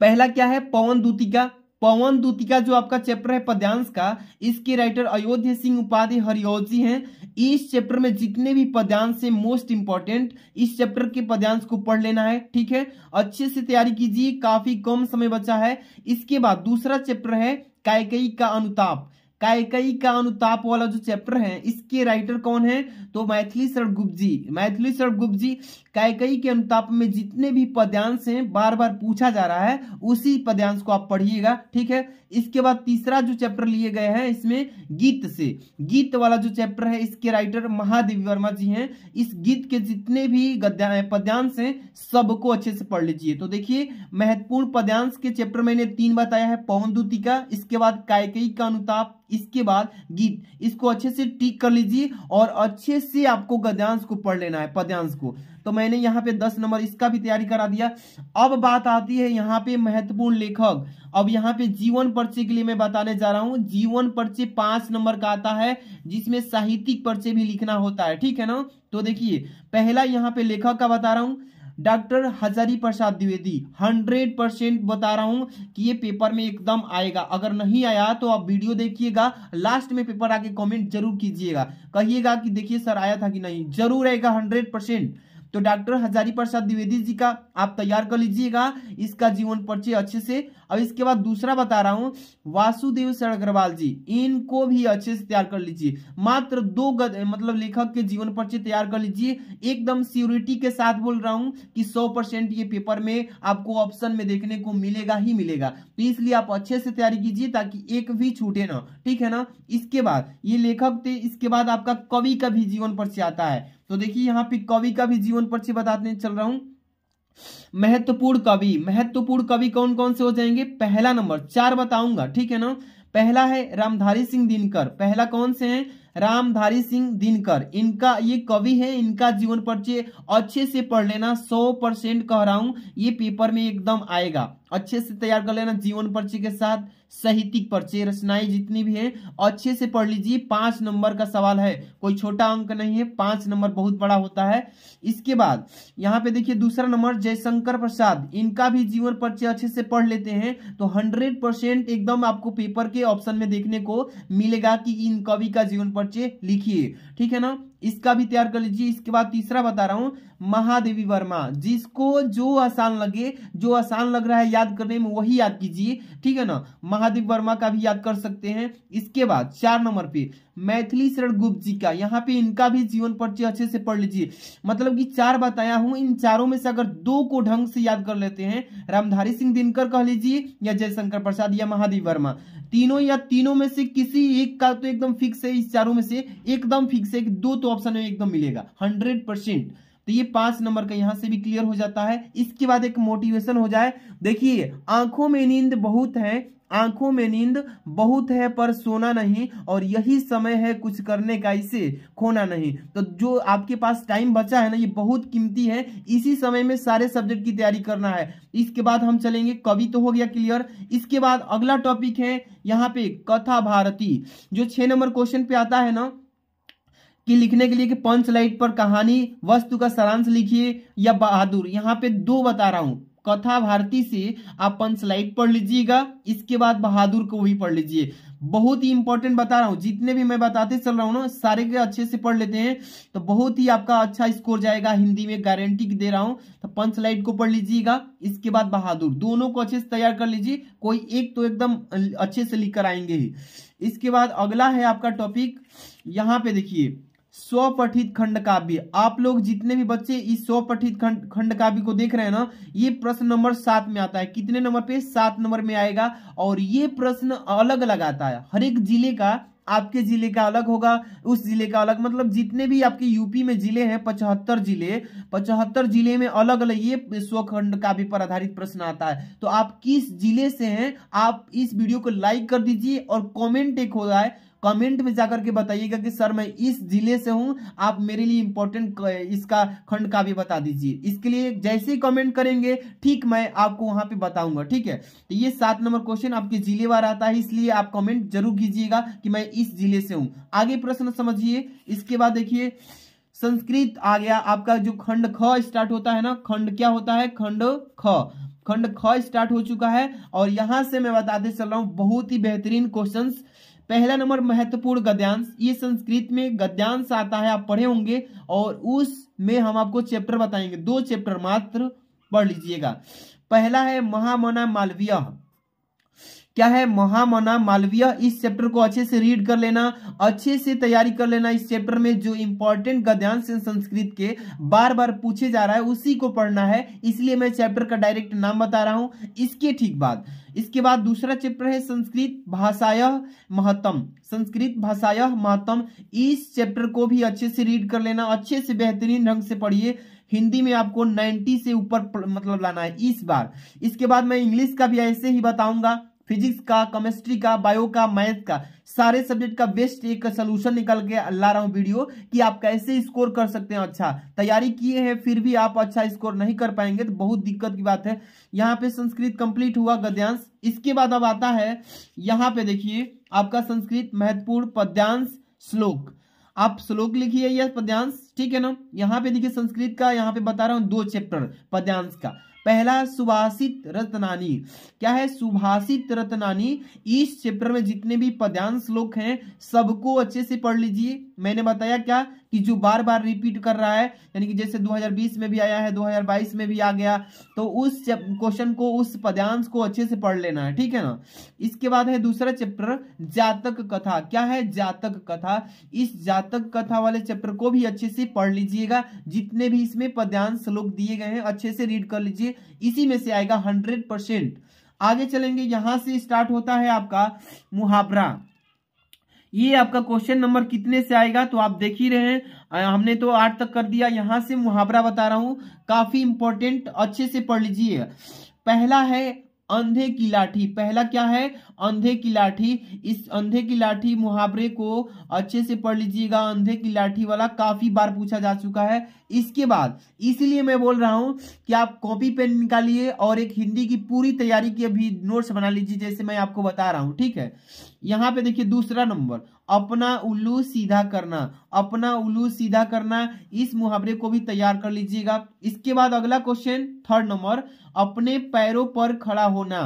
पहला क्या है पवन दूतिका पवन दूतिका जो आपका चैप्टर है पद्यांश का इसके राइटर अयोध्या सिंह उपाध्याय हरिओज जी हैं इस चैप्टर में जितने भी पद्यांश है मोस्ट इंपॉर्टेंट इस चैप्टर के पद्यांश को पढ़ लेना है ठीक है अच्छे से तैयारी कीजिए काफी कम समय बचा है इसके बाद दूसरा चैप्टर है कैकई का अनुताप कायकई का अनुताप वाला जो चैप्टर है इसके राइटर कौन है तो मैथिली शरण गुप्त जी मैथिली शरण गुप्त जी कायकई के अनुताप में जितने भी पद्यांश हैं बार बार पूछा जा रहा है उसी पद्यांश को आप पढ़िएगा ठीक है इसके बाद तीसरा जो चैप्टर लिए गए हैं इसमें गीत से गीत वाला जो चैप्टर है इसके राइटर महादेवी वर्मा जी हैं इस गीत के जितने भी पद्यांश हैं सबको अच्छे से पढ़ लीजिए तो देखिए महत्वपूर्ण पद्यांश के चैप्टर मैंने तीन बताया है पवन दूती का इसके बाद कायकई का अनुताप इसके बाद गीत इसको अच्छे से टिक कर लीजिए और अच्छे से आपको गद्यांश को पढ़ लेना है पद्यांश को तो मैंने यहाँ पे दस नंबर इसका भी तैयारी करा दिया अब बात आती है यहाँ पे महत्वपूर्ण लेखक अब यहाँ पे जीवन पर्चे के लिए मैं बताने जा रहा हूँ जीवन पर्चे पांच नंबर का आता है जिसमें साहित्यिक पर्चे भी लिखना होता है ठीक है ना तो देखिए पहला यहाँ पे लेखक का बता रहा हूँ doctor Hazari Prasad Dwivedi hundred percent बता रहा हूं कि ये पेपर में एकदम आएगा अगर नहीं आया तो आप वीडियो देखिएगा लास्ट में पेपर आके कमेंट जरूर कीजिएगा कहिएगा कि देखिए सर आया था कि नहीं जरूर आएगा हंड्रेड परसेंट तो डॉक्टर हजारी प्रसाद द्विवेदी जी का आप तैयार कर लीजिएगा इसका जीवन परिचय अच्छे से अब इसके बाद दूसरा बता रहा हूँ वासुदेव सर अग्रवाल जी इनको भी अच्छे से तैयार कर लीजिए मात्र दो गद, मतलब लेखक के जीवन परिचय तैयार कर लीजिए एकदम सियोरिटी के साथ बोल रहा हूँ कि सौ परसेंट ये पेपर में आपको ऑप्शन में देखने को मिलेगा ही मिलेगा तो इसलिए आप अच्छे से तैयारी कीजिए ताकि एक भी छूटे ना ठीक है ना इसके बाद ये लेखक थे इसके बाद आपका कवि का भी जीवन परिचय आता है तो देखिए यहाँ पे कवि का भी जीवन पर्ची बताते चल रहा हूं महत्वपूर्ण कवि महत्वपूर्ण कवि कौन कौन से हो जाएंगे पहला नंबर चार बताऊंगा ठीक है ना पहला है रामधारी सिंह दिनकर पहला कौन से हैं रामधारी सिंह दिनकर इनका ये कवि है इनका जीवन परिचय अच्छे से पढ़ लेना सौ परसेंट कह रहा हूं ये पेपर में एकदम आएगा अच्छे से तैयार कर लेना जीवन परिचय के साथ साहित्यिक परिचय रचनाएं जितनी भी है अच्छे से पढ़ लीजिए पांच नंबर का सवाल है कोई छोटा अंक नहीं है पांच नंबर बहुत बड़ा होता है इसके बाद यहाँ पे देखिए दूसरा नंबर जयशंकर प्रसाद इनका भी जीवन परिचय अच्छे से पढ़ लेते हैं तो हंड्रेड परसेंट एकदम आपको पेपर के ऑप्शन में देखने को मिलेगा कि इन कवि का जीवन परिचय बच्चे लिखिए ठीक है ना इसका भी तैयार कर लीजिए इसके बाद तीसरा बता रहा हूं महादेवी वर्मा जिसको जो आसान लगे जो आसान लग रहा है याद करने में वही याद कीजिए ठीक है ना महादेव वर्मा का भी याद कर सकते हैं इसके बाद चार नंबर पे मैथिली शरण गुप्त जी का यहाँ पे इनका भी जीवन परिचय अच्छे से पढ़ लीजिए मतलब कि चार बताया हूं इन चारों में से अगर दो को ढंग से याद कर लेते हैं रामधारी सिंह दिनकर कह लीजिए या जयशंकर प्रसाद या महादेव वर्मा तीनों या तीनों में से किसी एक का तो एकदम फिक्स है इस चारों में से एकदम फिक्स है कि दो तो ऑप्शन में एकदम मिलेगा हंड्रेड परसेंट तो ये पांच नंबर का यहां से भी क्लियर हो जाता है इसके बाद एक मोटिवेशन हो जाए देखिए आंखों में नींद बहुत है आंखों में नींद बहुत है पर सोना नहीं और यही समय है कुछ करने का इसे खोना नहीं तो जो आपके पास टाइम बचा है ना ये बहुत कीमती है इसी समय में सारे सब्जेक्ट की तैयारी करना है इसके बाद हम चलेंगे कवि तो हो गया क्लियर इसके बाद अगला टॉपिक है यहाँ पे कथा भारती जो छह नंबर क्वेश्चन पे आता है ना कि लिखने के लिए कि पंच लाइट पर कहानी वस्तु का सारांश लिखिए या बहादुर यहाँ पे दो बता रहा हूँ कथा भारती से आप पंच लाइट पढ़ लीजिएगा इसके बाद बहादुर को भी पढ़ लीजिए बहुत ही इंपॉर्टेंट बता रहा हूं जितने भी मैं बताते चल रहा हूँ ना सारे के अच्छे से पढ़ लेते हैं तो बहुत ही आपका अच्छा स्कोर जाएगा हिंदी में गारंटी दे रहा हूं तो पंच लाइट को पढ़ लीजिएगा इसके बाद बहादुर दोनों को अच्छे से तैयार कर लीजिए कोई एक तो एकदम अच्छे से लिख कर आएंगे ही इसके बाद अगला है आपका टॉपिक यहाँ पे देखिए स्वपठित खंड काव्य आप लोग जितने भी बच्चे इस स्वपठित पठित खंड खंड काव्य को देख रहे हैं ना ये प्रश्न नंबर सात में आता है कितने नंबर पे सात नंबर में आएगा और ये प्रश्न अलग अलग आता है हर एक जिले का आपके जिले का अलग होगा उस जिले का अलग मतलब जितने भी आपके यूपी में जिले हैं पचहत्तर जिले पचहत्तर जिले में अलग अलग ये स्वखंड काव्य पर आधारित प्रश्न आता है तो आप किस जिले से हैं आप इस वीडियो को लाइक कर दीजिए और कॉमेंट एक हो रहा है कमेंट में जाकर के बताइएगा कि सर मैं इस जिले से हूं आप मेरे लिए इंपॉर्टेंट इसका खंड का भी बता दीजिए इसके लिए जैसे ही कमेंट करेंगे ठीक मैं आपको वहां पे बताऊंगा ठीक है तो ये सात नंबर क्वेश्चन आपके जिले वार आता है इसलिए आप कमेंट जरूर कीजिएगा कि मैं इस जिले से हूँ आगे प्रश्न समझिए इसके बाद देखिए संस्कृत आ गया आपका जो खंड ख स्टार्ट होता है ना खंड क्या होता है खंड ख खंड ख स्टार्ट हो चुका है और यहां से मैं बताते चल रहा हूं बहुत ही बेहतरीन क्वेश्चंस पहला नंबर महत्वपूर्ण गद्यांश ये संस्कृत में गद्यांश आता है आप पढ़े होंगे और उसमें हम आपको चैप्टर बताएंगे दो चैप्टर मात्र पढ़ लीजिएगा पहला है महामना मालवीय क्या है महामना मालवीय इस चैप्टर को अच्छे से रीड कर लेना अच्छे से तैयारी कर लेना इस चैप्टर में जो इंपॉर्टेंट गद्यांश संस्कृत के बार बार पूछे जा रहा है उसी को पढ़ना है इसलिए मैं चैप्टर का डायरेक्ट नाम बता रहा हूं इसके ठीक बाद इसके बाद दूसरा चैप्टर है संस्कृत भाषाय महत्तम संस्कृत भाषाय महत्तम इस चैप्टर को भी अच्छे से रीड कर लेना अच्छे से बेहतरीन ढंग से पढ़िए हिंदी में आपको 90 से ऊपर मतलब लाना है इस बार इसके बाद मैं इंग्लिश का भी ऐसे ही बताऊंगा फिजिक्स का केमिस्ट्री का बायो का मैथ का सारे सब्जेक्ट का बेस्ट एक सोल्यूशन निकल के ला रहा हूँ वीडियो कि आप कैसे स्कोर कर सकते हैं अच्छा तैयारी किए हैं फिर भी आप अच्छा स्कोर नहीं कर पाएंगे तो बहुत दिक्कत की बात है यहाँ पे संस्कृत कंप्लीट हुआ गद्यांश इसके बाद अब आता है यहाँ पे देखिए आपका संस्कृत महत्वपूर्ण पद्यांश श्लोक आप श्लोक लिखिए यह पद्यांश ठीक है ना यहाँ पे देखिए संस्कृत का यहाँ पे बता रहा हूँ दो चैप्टर पद्यांश का पहला सुभाषित रत्नानी क्या है सुभाषित रत्नानी इस चैप्टर में जितने भी पद्यांश लोग हैं सबको अच्छे से पढ़ लीजिए मैंने बताया क्या कि जो बार बार रिपीट कर रहा है यानी कि जैसे 2020 में भी आया है 2022 में भी आ गया तो उस क्वेश्चन को उस पद्यांश को अच्छे से पढ़ लेना है ठीक है ना इसके बाद है दूसरा चैप्टर जातक कथा क्या है जातक कथा इस जातक कथा वाले चैप्टर को भी अच्छे से पढ़ लीजिएगा जितने भी इसमें पद्यांश श्लोक दिए गए हैं अच्छे से रीड कर लीजिए इसी में से आएगा हंड्रेड परसेंट आगे चलेंगे यहां से स्टार्ट होता है आपका मुहावरा ये आपका क्वेश्चन नंबर कितने से आएगा तो आप देख ही रहे हैं हमने तो आठ तक कर दिया यहां से मुहावरा बता रहा हूं काफी इंपॉर्टेंट अच्छे से पढ़ लीजिए पहला है अंधे की लाठी पहला क्या है अंधे की लाठी इस अंधे की लाठी मुहावरे को अच्छे से पढ़ लीजिएगा अंधे की लाठी वाला काफी बार पूछा जा चुका है इसके बाद इसलिए मैं बोल रहा हूं कि आप कॉपी पेन निकालिए और एक हिंदी की पूरी तैयारी की अभी नोट्स बना लीजिए जैसे मैं आपको बता रहा हूं ठीक है यहाँ पे देखिए दूसरा नंबर अपना उल्लू सीधा करना अपना उल्लू सीधा करना इस मुहावरे को भी तैयार कर लीजिएगा इसके बाद अगला क्वेश्चन थर्ड नंबर अपने पैरों पर खड़ा होना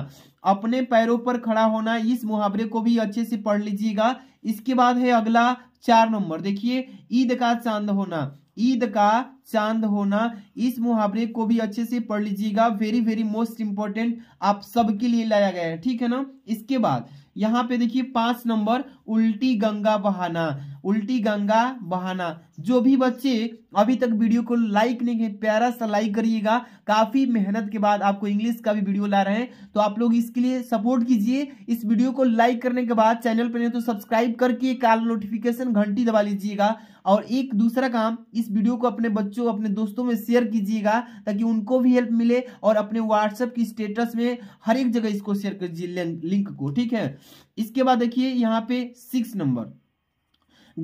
अपने पैरों पर खड़ा होना इस मुहावरे को भी अच्छे से पढ़ लीजिएगा इसके बाद है अगला चार नंबर देखिए ईद का चांद होना ईद का चांद होना इस मुहावरे को भी अच्छे से पढ़ लीजिएगा वेरी वेरी मोस्ट इंपॉर्टेंट आप सबके लिए लाया गया है ठीक है ना इसके बाद यहाँ पे देखिए पांच नंबर उल्टी गंगा बहाना उल्टी गंगा बहाना जो भी बच्चे अभी तक वीडियो को लाइक नहीं है प्यारा सा लाइक करिएगा काफी मेहनत के बाद आपको इंग्लिश का भी वीडियो ला रहे हैं तो आप लोग इसके लिए सपोर्ट कीजिए इस वीडियो को लाइक करने के बाद चैनल पर नहीं तो सब्सक्राइब करके काल नोटिफिकेशन घंटी दबा लीजिएगा और एक दूसरा काम इस वीडियो को अपने बच्चों अपने दोस्तों में शेयर कीजिएगा ताकि उनको भी हेल्प मिले और अपने व्हाट्सएप की स्टेटस में हर एक जगह इसको शेयर कीजिए लिंक को ठीक है इसके बाद देखिए यहाँ पे सिक्स नंबर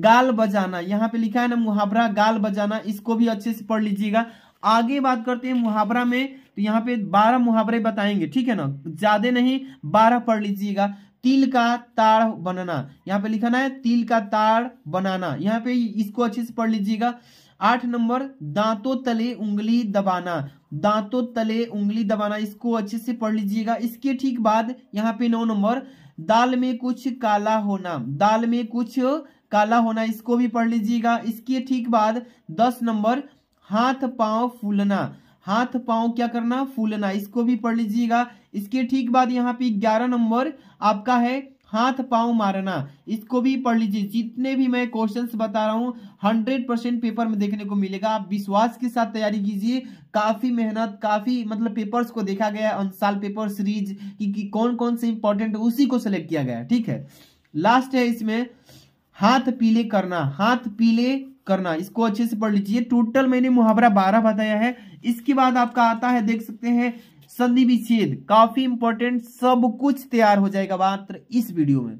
गाल बजाना यहाँ पे लिखा है ना मुहावरा गाल बजाना इसको भी अच्छे से पढ़ लीजिएगा आगे बात करते हैं मुहावरा में तो यहाँ पे बारह मुहावरे बताएंगे ठीक है ना ज्यादा नहीं बारह पढ़ लीजिएगा तिल का ताड़ बनाना यहाँ पे लिखाना है तिल का ताड़ बनाना यहाँ पे इसको अच्छे से पढ़ लीजिएगा आठ नंबर दांतों तले उंगली दबाना दांतों तले उंगली दबाना इसको अच्छे से पढ़ लीजिएगा इसके ठीक बाद यहाँ पे नौ नंबर दाल में कुछ काला होना दाल में कुछ काला होना इसको भी पढ़ लीजिएगा इसके ठीक बाद दस नंबर हाथ पांव फूलना हाथ पांव क्या करना फूलना इसको भी पढ़ लीजिएगा इसके ठीक बाद यहाँ पे ग्यारह नंबर आपका है हाथ पांव मारना इसको भी पढ़ लीजिए जितने भी मैं क्वेश्चंस बता रहा हूँ हंड्रेड परसेंट पेपर में देखने को मिलेगा आप विश्वास के साथ तैयारी कीजिए काफी मेहनत काफी मतलब पेपर्स को देखा गया साल पेपर सीरीज कि, कि कौन कौन से इंपॉर्टेंट उसी को सिलेक्ट किया गया ठीक है लास्ट है इसमें हाथ पीले करना हाथ पीले करना इसको अच्छे से पढ़ लीजिए टोटल मैंने मुहावरा बारह बताया है इसके बाद आपका आता है देख सकते हैं संधि विच्छेद काफी इंपॉर्टेंट सब कुछ तैयार हो जाएगा मात्र इस वीडियो में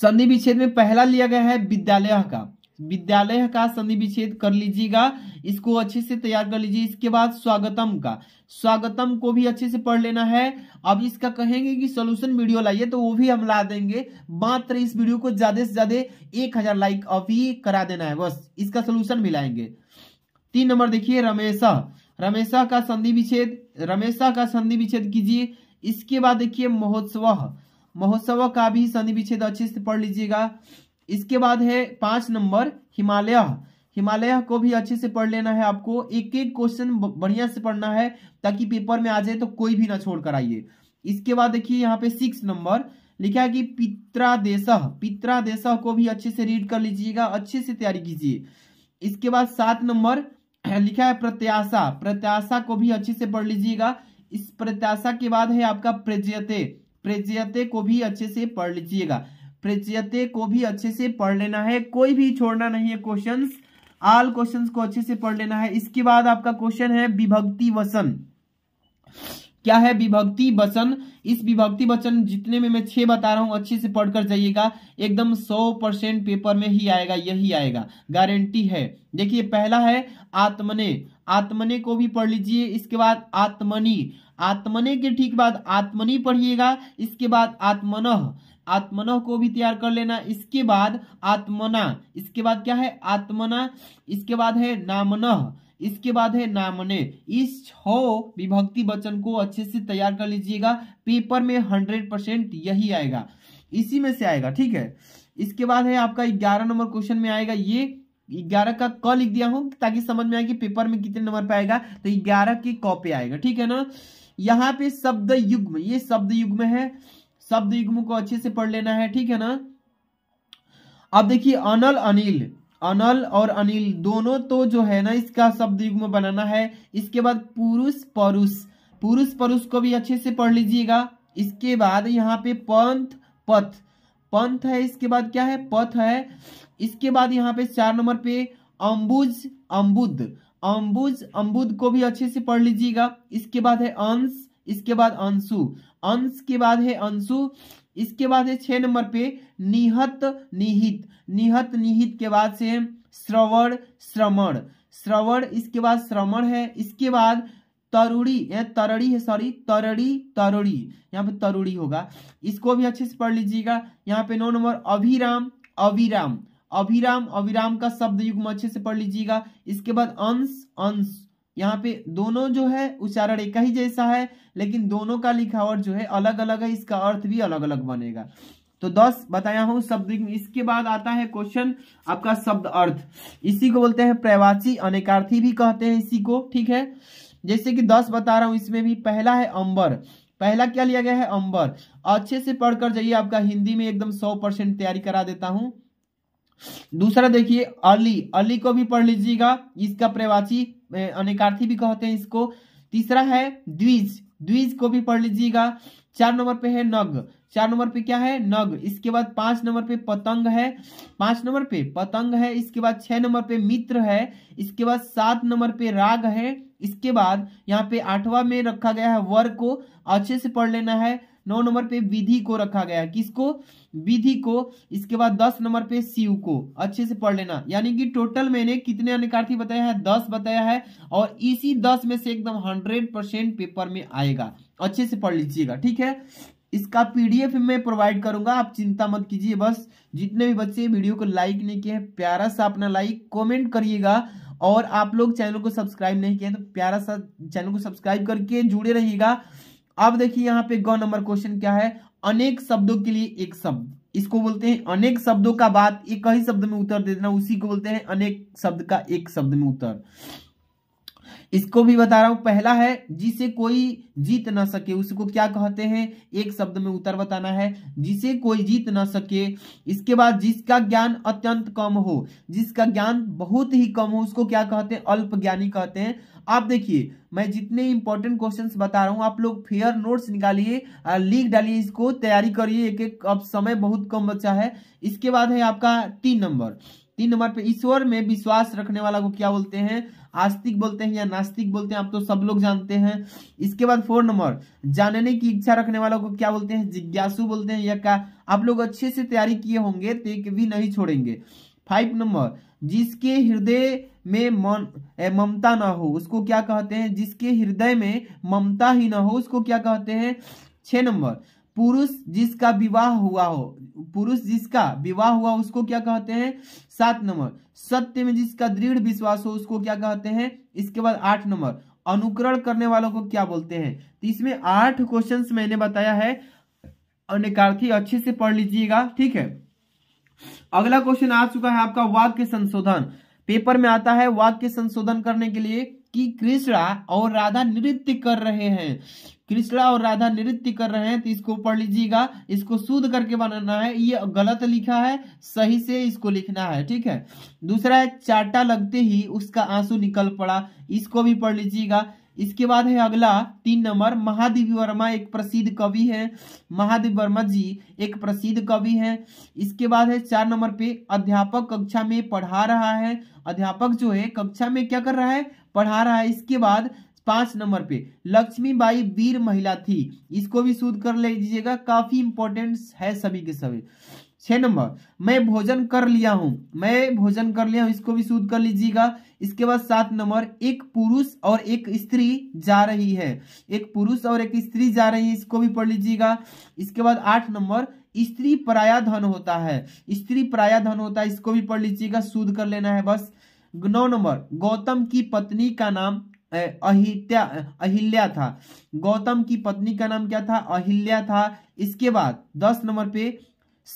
संधि विच्छेद में पहला लिया गया है विद्यालय का विद्यालय का संधि विच्छेद कर लीजिएगा इसको अच्छे से तैयार कर लीजिए इसके बाद स्वागतम का स्वागतम को भी अच्छे से पढ़ लेना है अब इसका कहेंगे कि सोल्यूशन वीडियो लाइए तो वो भी हम ला देंगे मात्र इस वीडियो को ज्यादा से ज्यादा एक हजार लाइक अभी करा देना है बस इसका सोल्यूशन भी लाएंगे तीन नंबर देखिए रमेशा रमेशा का संधि विच्छेद रमेशा का संधि विच्छेद कीजिए इसके बाद देखिए महोत्सव महोत्सव का भी संधि विच्छेद अच्छे से पढ़ लीजिएगा इसके बाद है पांच नंबर हिमालय हिमालय को भी अच्छे से पढ़ लेना है आपको एक एक क्वेश्चन बढ़िया से पढ़ना है ताकि पेपर में आ जाए तो कोई भी ना छोड़ कर आइए इसके बाद देखिए यहाँ पे सिक्स नंबर लिखा है कि पित्रादेश पित्रादेश को भी अच्छे से रीड कर लीजिएगा अच्छे से तैयारी कीजिए इसके बाद सात नंबर लिखा है प्रत्याशा प्रत्याशा को भी अच्छे से पढ़ लीजिएगा इस प्रत्याशा के बाद है आपका प्रजयते प्रजयते को भी अच्छे से पढ़ लीजिएगा प्रजयते को भी अच्छे से पढ़ लेना है कोई भी छोड़ना नहीं है क्वेश्चन आल क्वेश्चन को अच्छे से पढ़ लेना है इसके बाद आपका क्वेश्चन है विभक्ति वसन क्या है विभक्ति वचन इस विभक्ति वचन जितने में मैं छह बता रहा हूं अच्छे से पढ़कर जाइएगा एकदम सौ परसेंट पेपर में ही आएगा यही आएगा गारंटी है देखिए पहला है आत्मने आत्मने को भी पढ़ लीजिए इसके बाद आत्मनी आत्मने के ठीक बाद आत्मनी पढ़िएगा इसके बाद आत्मन आत्मन को भी तैयार कर लेना इसके बाद आत्मना इसके बाद क्या है आत्मना इसके बाद है नामनः इसके बाद है नामने इस छ विभक्ति वचन को अच्छे से तैयार कर लीजिएगा पेपर में हंड्रेड परसेंट यही आएगा इसी में से आएगा ठीक है इसके बाद है आपका ग्यारह नंबर क्वेश्चन में आएगा ये ग्यारह का क लिख दिया हूं ताकि समझ में आए कि पेपर में कितने नंबर पे आएगा तो ग्यारह के क पे आएगा ठीक है ना यहाँ पे शब्द युग्म ये शब्द युग्म है शब्द युग्म को अच्छे से पढ़ लेना है ठीक है ना अब देखिए अनल अनिल अनल और अनिल दोनों तो जो है ना इसका शब्द युग्म बनाना है इसके बाद पुरुष परुष पुरुष परुष को भी अच्छे से पढ़ लीजिएगा इसके बाद यहाँ पे पंथ पथ पंथ है इसके बाद क्या है पथ है इसके बाद यहाँ पे चार नंबर पे अम्बुज अम्बुद अम्बुज अम्बुद को भी अच्छे से पढ़ लीजिएगा इसके बाद है अंश इसके बाद अंशु अंश के बाद है अंशु इसके बाद है छह नंबर पे निहत निहित निहत निहित के बाद से श्रवण श्रमण श्रवण इसके बाद श्रमण है इसके बाद तरुड़ी या तरड़ी है सॉरी तरड़ी तरुड़ी यहाँ पे तरुड़ी होगा इसको भी अच्छे से पढ़ लीजिएगा यहाँ पे नौ नंबर अभिराम अभिराम अभिराम अभिराम का शब्द युग्म अच्छे से पढ़ लीजिएगा इसके बाद अंश अंश यहाँ पे दोनों जो है उच्चारण एक ही जैसा है लेकिन दोनों का लिखावट जो है अलग अलग है इसका अर्थ भी अलग अलग बनेगा तो दस बताया हूं शब्द इसके बाद आता है क्वेश्चन आपका शब्द अर्थ इसी को बोलते हैं प्रवाची अनेकार्थी भी कहते हैं इसी को ठीक है जैसे कि दस बता रहा हूं इसमें भी पहला है अंबर पहला क्या लिया गया है अंबर अच्छे से पढ़कर जाइए आपका हिंदी में एकदम सौ परसेंट तैयारी करा देता हूं दूसरा देखिए अली अली को भी पढ़ लीजिएगा इसका प्रवाची अनेकार्थी भी कहते हैं इसको तीसरा है द्विज द्विज को भी पढ़ लीजिएगा चार नंबर पे है नग चार नंबर पे क्या है नग इसके बाद पांच नंबर पे पतंग है पांच नंबर पे पतंग है इसके बाद छह नंबर पे मित्र है इसके बाद सात नंबर पे राग है इसके बाद यहाँ पे आठवां में रखा गया है वर को अच्छे से पढ़ लेना है नौ नंबर पे विधि को रखा गया है किसको विधि को इसके बाद दस नंबर पे शिव को अच्छे से पढ़ लेना यानी कि टोटल मैंने कितने अनिकार्थी बताया है दस बताया है और इसी दस में से एकदम हंड्रेड परसेंट पेपर में आएगा अच्छे से पढ़ लीजिएगा ठीक है इसका पीडीएफ मैं प्रोवाइड करूंगा आप चिंता मत कीजिए बस जितने भी बच्चे वीडियो को लाइक नहीं किए प्यारा सा अपना लाइक कॉमेंट करिएगा और आप लोग चैनल को सब्सक्राइब नहीं किए तो प्यारा सा चैनल को सब्सक्राइब करके जुड़े रहिएगा अब देखिए यहाँ पे ग नंबर क्वेश्चन क्या है अनेक शब्दों के लिए एक शब्द इसको बोलते हैं अनेक शब्दों का बात एक ही शब्द में उत्तर दे देना उसी को बोलते हैं अनेक शब्द का एक शब्द में उत्तर इसको भी बता रहा हूं पहला है जिसे कोई जीत ना सके उसको क्या कहते हैं एक शब्द में उत्तर बताना है जिसे कोई जीत ना सके इसके बाद जिसका ज्ञान अत्यंत कम हो जिसका ज्ञान बहुत ही कम हो उसको क्या कहते हैं अल्प ज्ञानी कहते हैं आप देखिए मैं जितने इंपॉर्टेंट क्वेश्चन बता रहा हूं आप लोग फेयर नोट्स निकालिए लिख डालिए इसको तैयारी करिए एक एक अब समय बहुत कम बचा है इसके बाद है आपका तीन नंबर तीन नंबर पे ईश्वर में विश्वास रखने वाला को क्या बोलते हैं आस्तिक बोलते हैं या नास्तिक बोलते हैं आप तो सब लोग जानते हैं इसके बाद फोर नंबर जानने की इच्छा रखने वालों को क्या बोलते हैं जिज्ञासु बोलते हैं या क्या आप लोग अच्छे से तैयारी किए होंगे तो एक भी नहीं छोड़ेंगे फाइव नंबर जिसके हृदय में ममता ना हो उसको क्या कहते हैं जिसके हृदय में ममता ही ना हो उसको क्या कहते हैं छह नंबर पुरुष जिसका विवाह हुआ हो पुरुष जिसका विवाह हुआ उसको क्या कहते हैं सात नंबर सत्य में जिसका दृढ़ विश्वास हो उसको क्या कहते हैं इसके बाद आठ नंबर अनुकरण करने वालों को क्या बोलते हैं तो इसमें आठ क्वेश्चंस मैंने बताया है अनेकार्थी अच्छे से पढ़ लीजिएगा ठीक है अगला क्वेश्चन आ चुका है आपका वाक्य संशोधन पेपर में आता है वाक्य संशोधन करने के लिए कि कृष्णा और राधा नृत्य कर रहे हैं कृष्णा और राधा नृत्य कर रहे हैं तो इसको पढ़ लीजिएगा इसको शुद्ध करके बनाना है ये गलत लिखा है सही से इसको लिखना है ठीक है दूसरा है चाटा लगते ही उसका आंसू निकल पड़ा इसको भी पढ़ लीजिएगा इसके बाद है अगला तीन नंबर महादेव वर्मा एक प्रसिद्ध कवि है महादेव वर्मा जी एक प्रसिद्ध कवि है इसके बाद है चार नंबर पे अध्यापक कक्षा में पढ़ा रहा है अध्यापक जो है कक्षा में क्या कर रहा है पढ़ा रहा है इसके बाद पांच नंबर पे लक्ष्मीबाई वीर महिला थी इसको भी शुद्ध कर लीजिएगा काफी इंपॉर्टेंट है सभी के सभी छह नंबर मैं भोजन कर लिया हूं मैं भोजन कर लिया हूं इसको भी शुद्ध कर लीजिएगा इसके बाद सात नंबर एक पुरुष और एक स्त्री जा रही है एक पुरुष और एक स्त्री जा रही है इसको भी पढ़ लीजिएगा इसके बाद आठ नंबर स्त्री पराया धन होता है स्त्री पराया धन होता है इसको भी पढ़ लीजिएगा शुद्ध कर लेना है बस नौ नंबर गौतम की पत्नी का नाम अहित्या अहिल्या था गौतम की पत्नी का नाम क्या था अहिल्या था इसके बाद दस नंबर पे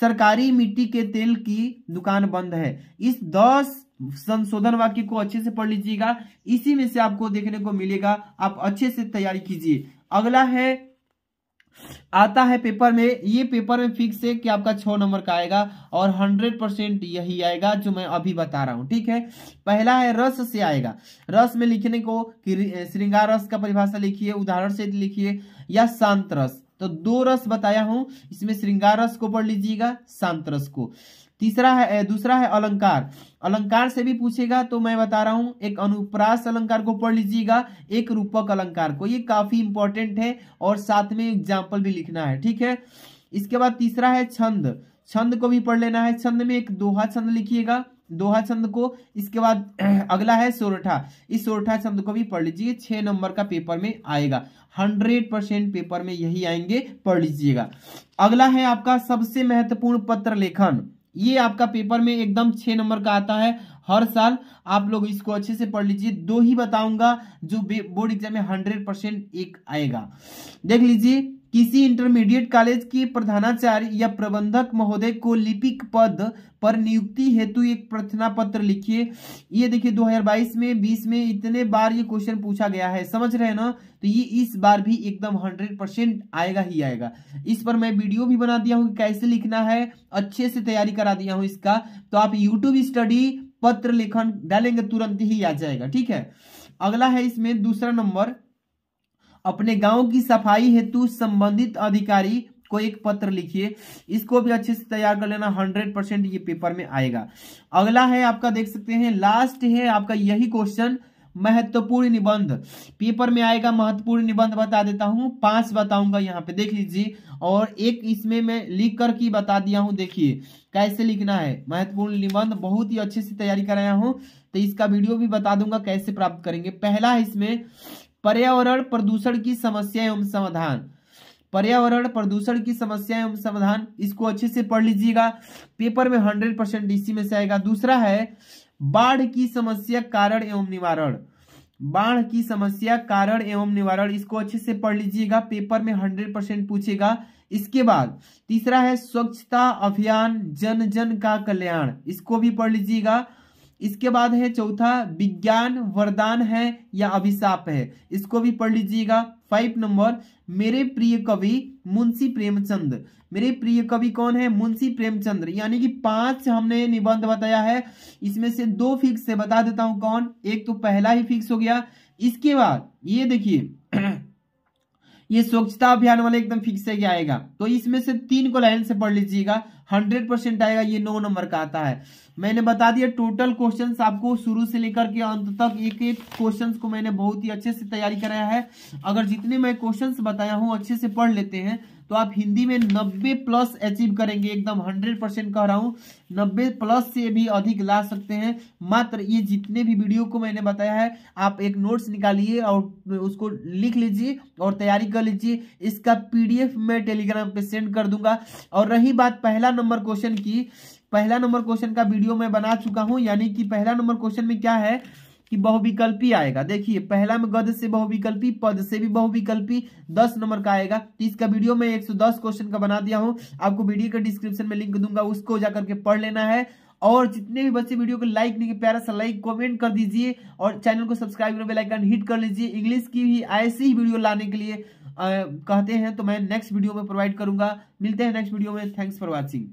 सरकारी मिट्टी के तेल की दुकान बंद है इस दस संशोधन वाक्य को अच्छे से पढ़ लीजिएगा इसी में से आपको देखने को मिलेगा आप अच्छे से तैयारी कीजिए अगला है आता है पेपर में ये पेपर में फिक्स है कि आपका छ नंबर का आएगा और हंड्रेड परसेंट यही आएगा जो मैं अभी बता रहा हूं ठीक है पहला है रस से आएगा रस में लिखने को कि श्रृंगार रस का परिभाषा लिखिए उदाहरण से लिखिए या शांत रस तो दो रस बताया हूं इसमें श्रृंगार रस को पढ़ लीजिएगा शांत रस को तीसरा है दूसरा है अलंकार अलंकार से भी पूछेगा तो मैं बता रहा हूं एक अनुप्रास अलंकार को पढ़ लीजिएगा एक रूपक अलंकार को ये काफी इंपॉर्टेंट है और साथ में एग्जाम्पल भी लिखना है ठीक है इसके बाद तीसरा है छंद छंद को भी पढ़ लेना है छंद में एक दोहा छंद लिखिएगा दोहा छंद को इसके बाद अगला है सोरठा इस सोरठा छंद को भी पढ़ लीजिए छह नंबर का पेपर में आएगा हंड्रेड परसेंट पेपर में यही आएंगे पढ़ लीजिएगा अगला है आपका सबसे महत्वपूर्ण पत्र लेखन ये आपका पेपर में एकदम छह नंबर का आता है हर साल आप लोग इसको अच्छे से पढ़ लीजिए दो ही बताऊंगा जो बोर्ड एग्जाम में हंड्रेड परसेंट एक आएगा देख लीजिए किसी इंटरमीडिएट कॉलेज के प्रधानाचार्य या प्रबंधक महोदय को लिपिक पद पर नियुक्ति हेतु एक प्रार्थना पत्र लिखिए ये देखिए 2022 में 20 में इतने बार ये क्वेश्चन पूछा गया है समझ रहे हैं ना तो ये इस बार भी एकदम 100 परसेंट आएगा ही आएगा इस पर मैं वीडियो भी बना दिया हूँ कैसे लिखना है अच्छे से तैयारी करा दिया हूँ इसका तो आप यूट्यूब स्टडी पत्र लेखन डालेंगे तुरंत ही आ जाएगा ठीक है अगला है इसमें दूसरा नंबर अपने गांव की सफाई हेतु संबंधित अधिकारी को एक पत्र लिखिए इसको भी अच्छे से तैयार कर लेना हंड्रेड परसेंट ये पेपर में आएगा अगला है आपका देख सकते हैं लास्ट है आपका यही क्वेश्चन महत्वपूर्ण निबंध पेपर में आएगा महत्वपूर्ण निबंध बता देता हूं पांच बताऊंगा यहाँ पे देख लीजिए और एक इसमें मैं लिख कर की बता दिया हूं देखिए कैसे लिखना है महत्वपूर्ण निबंध बहुत ही अच्छे से तैयारी कराया हूं तो इसका वीडियो भी बता दूंगा कैसे प्राप्त करेंगे पहला है इसमें पर्यावरण प्रदूषण की समस्या एवं समाधान पर्यावरण प्रदूषण की समस्या एवं समाधान इसको अच्छे से पढ़ लीजिएगा पेपर में हंड्रेड परसेंट इसी में से आएगा दूसरा है बाढ़ की समस्या कारण एवं निवारण बाढ़ की समस्या कारण एवं निवारण इसको अच्छे से पढ़ लीजिएगा पेपर में हंड्रेड परसेंट पूछेगा इसके बाद तीसरा है स्वच्छता अभियान जन जन का कल्याण इसको भी पढ़ लीजिएगा इसके बाद है चौथा विज्ञान वरदान है या अभिशाप है इसको भी पढ़ लीजिएगा फाइव नंबर मेरे प्रिय कवि मुंशी प्रेमचंद मेरे प्रिय कवि कौन है मुंशी प्रेमचंद यानी कि पांच हमने निबंध बताया है इसमें से दो फिक्स से बता देता हूं कौन एक तो पहला ही फिक्स हो गया इसके बाद ये देखिए ये स्वच्छता अभियान वाले एकदम फिक्स है से आएगा तो इसमें से तीन को लाइन से पढ़ लीजिएगा हंड्रेड परसेंट आएगा ये नौ नंबर का आता है मैंने बता दिया टोटल क्वेश्चन आपको शुरू से लेकर के अंत तक एक एक क्वेश्चन को मैंने बहुत ही अच्छे से तैयारी कराया है अगर जितने मैं क्वेश्चन बताया हूँ अच्छे से पढ़ लेते हैं तो आप हिंदी में 90 प्लस अचीव करेंगे एकदम 100 परसेंट कह रहा हूं 90 प्लस से भी अधिक ला सकते हैं मात्र ये जितने भी वीडियो को मैंने बताया है आप एक नोट्स निकालिए और उसको लिख लीजिए और तैयारी कर लीजिए इसका पीडीएफ मैं टेलीग्राम पे सेंड कर दूंगा और रही बात पहला नंबर क्वेश्चन की पहला नंबर क्वेश्चन का वीडियो मैं बना चुका हूं यानी कि पहला नंबर क्वेश्चन में क्या है कि बहुविकल्पी आएगा देखिए पहला में गद से बहुविकल्पी पद से भी बहुविकल्पी दस नंबर का आएगा तो इसका वीडियो मैं 110 क्वेश्चन का बना दिया हूं आपको वीडियो का डिस्क्रिप्शन में लिंक दूंगा उसको जाकर के पढ़ लेना है और जितने भी बच्चे वीडियो को लाइक नहीं प्यारा सा लाइक कमेंट कर दीजिए और चैनल को सब्सक्राइब कर बेल आइकन हिट कर लीजिए इंग्लिश की भी ऐसी ही वीडियो लाने के लिए कहते हैं तो मैं नेक्स्ट वीडियो में प्रोवाइड करूंगा मिलते हैं नेक्स्ट वीडियो में थैंक्स फॉर वॉचिंग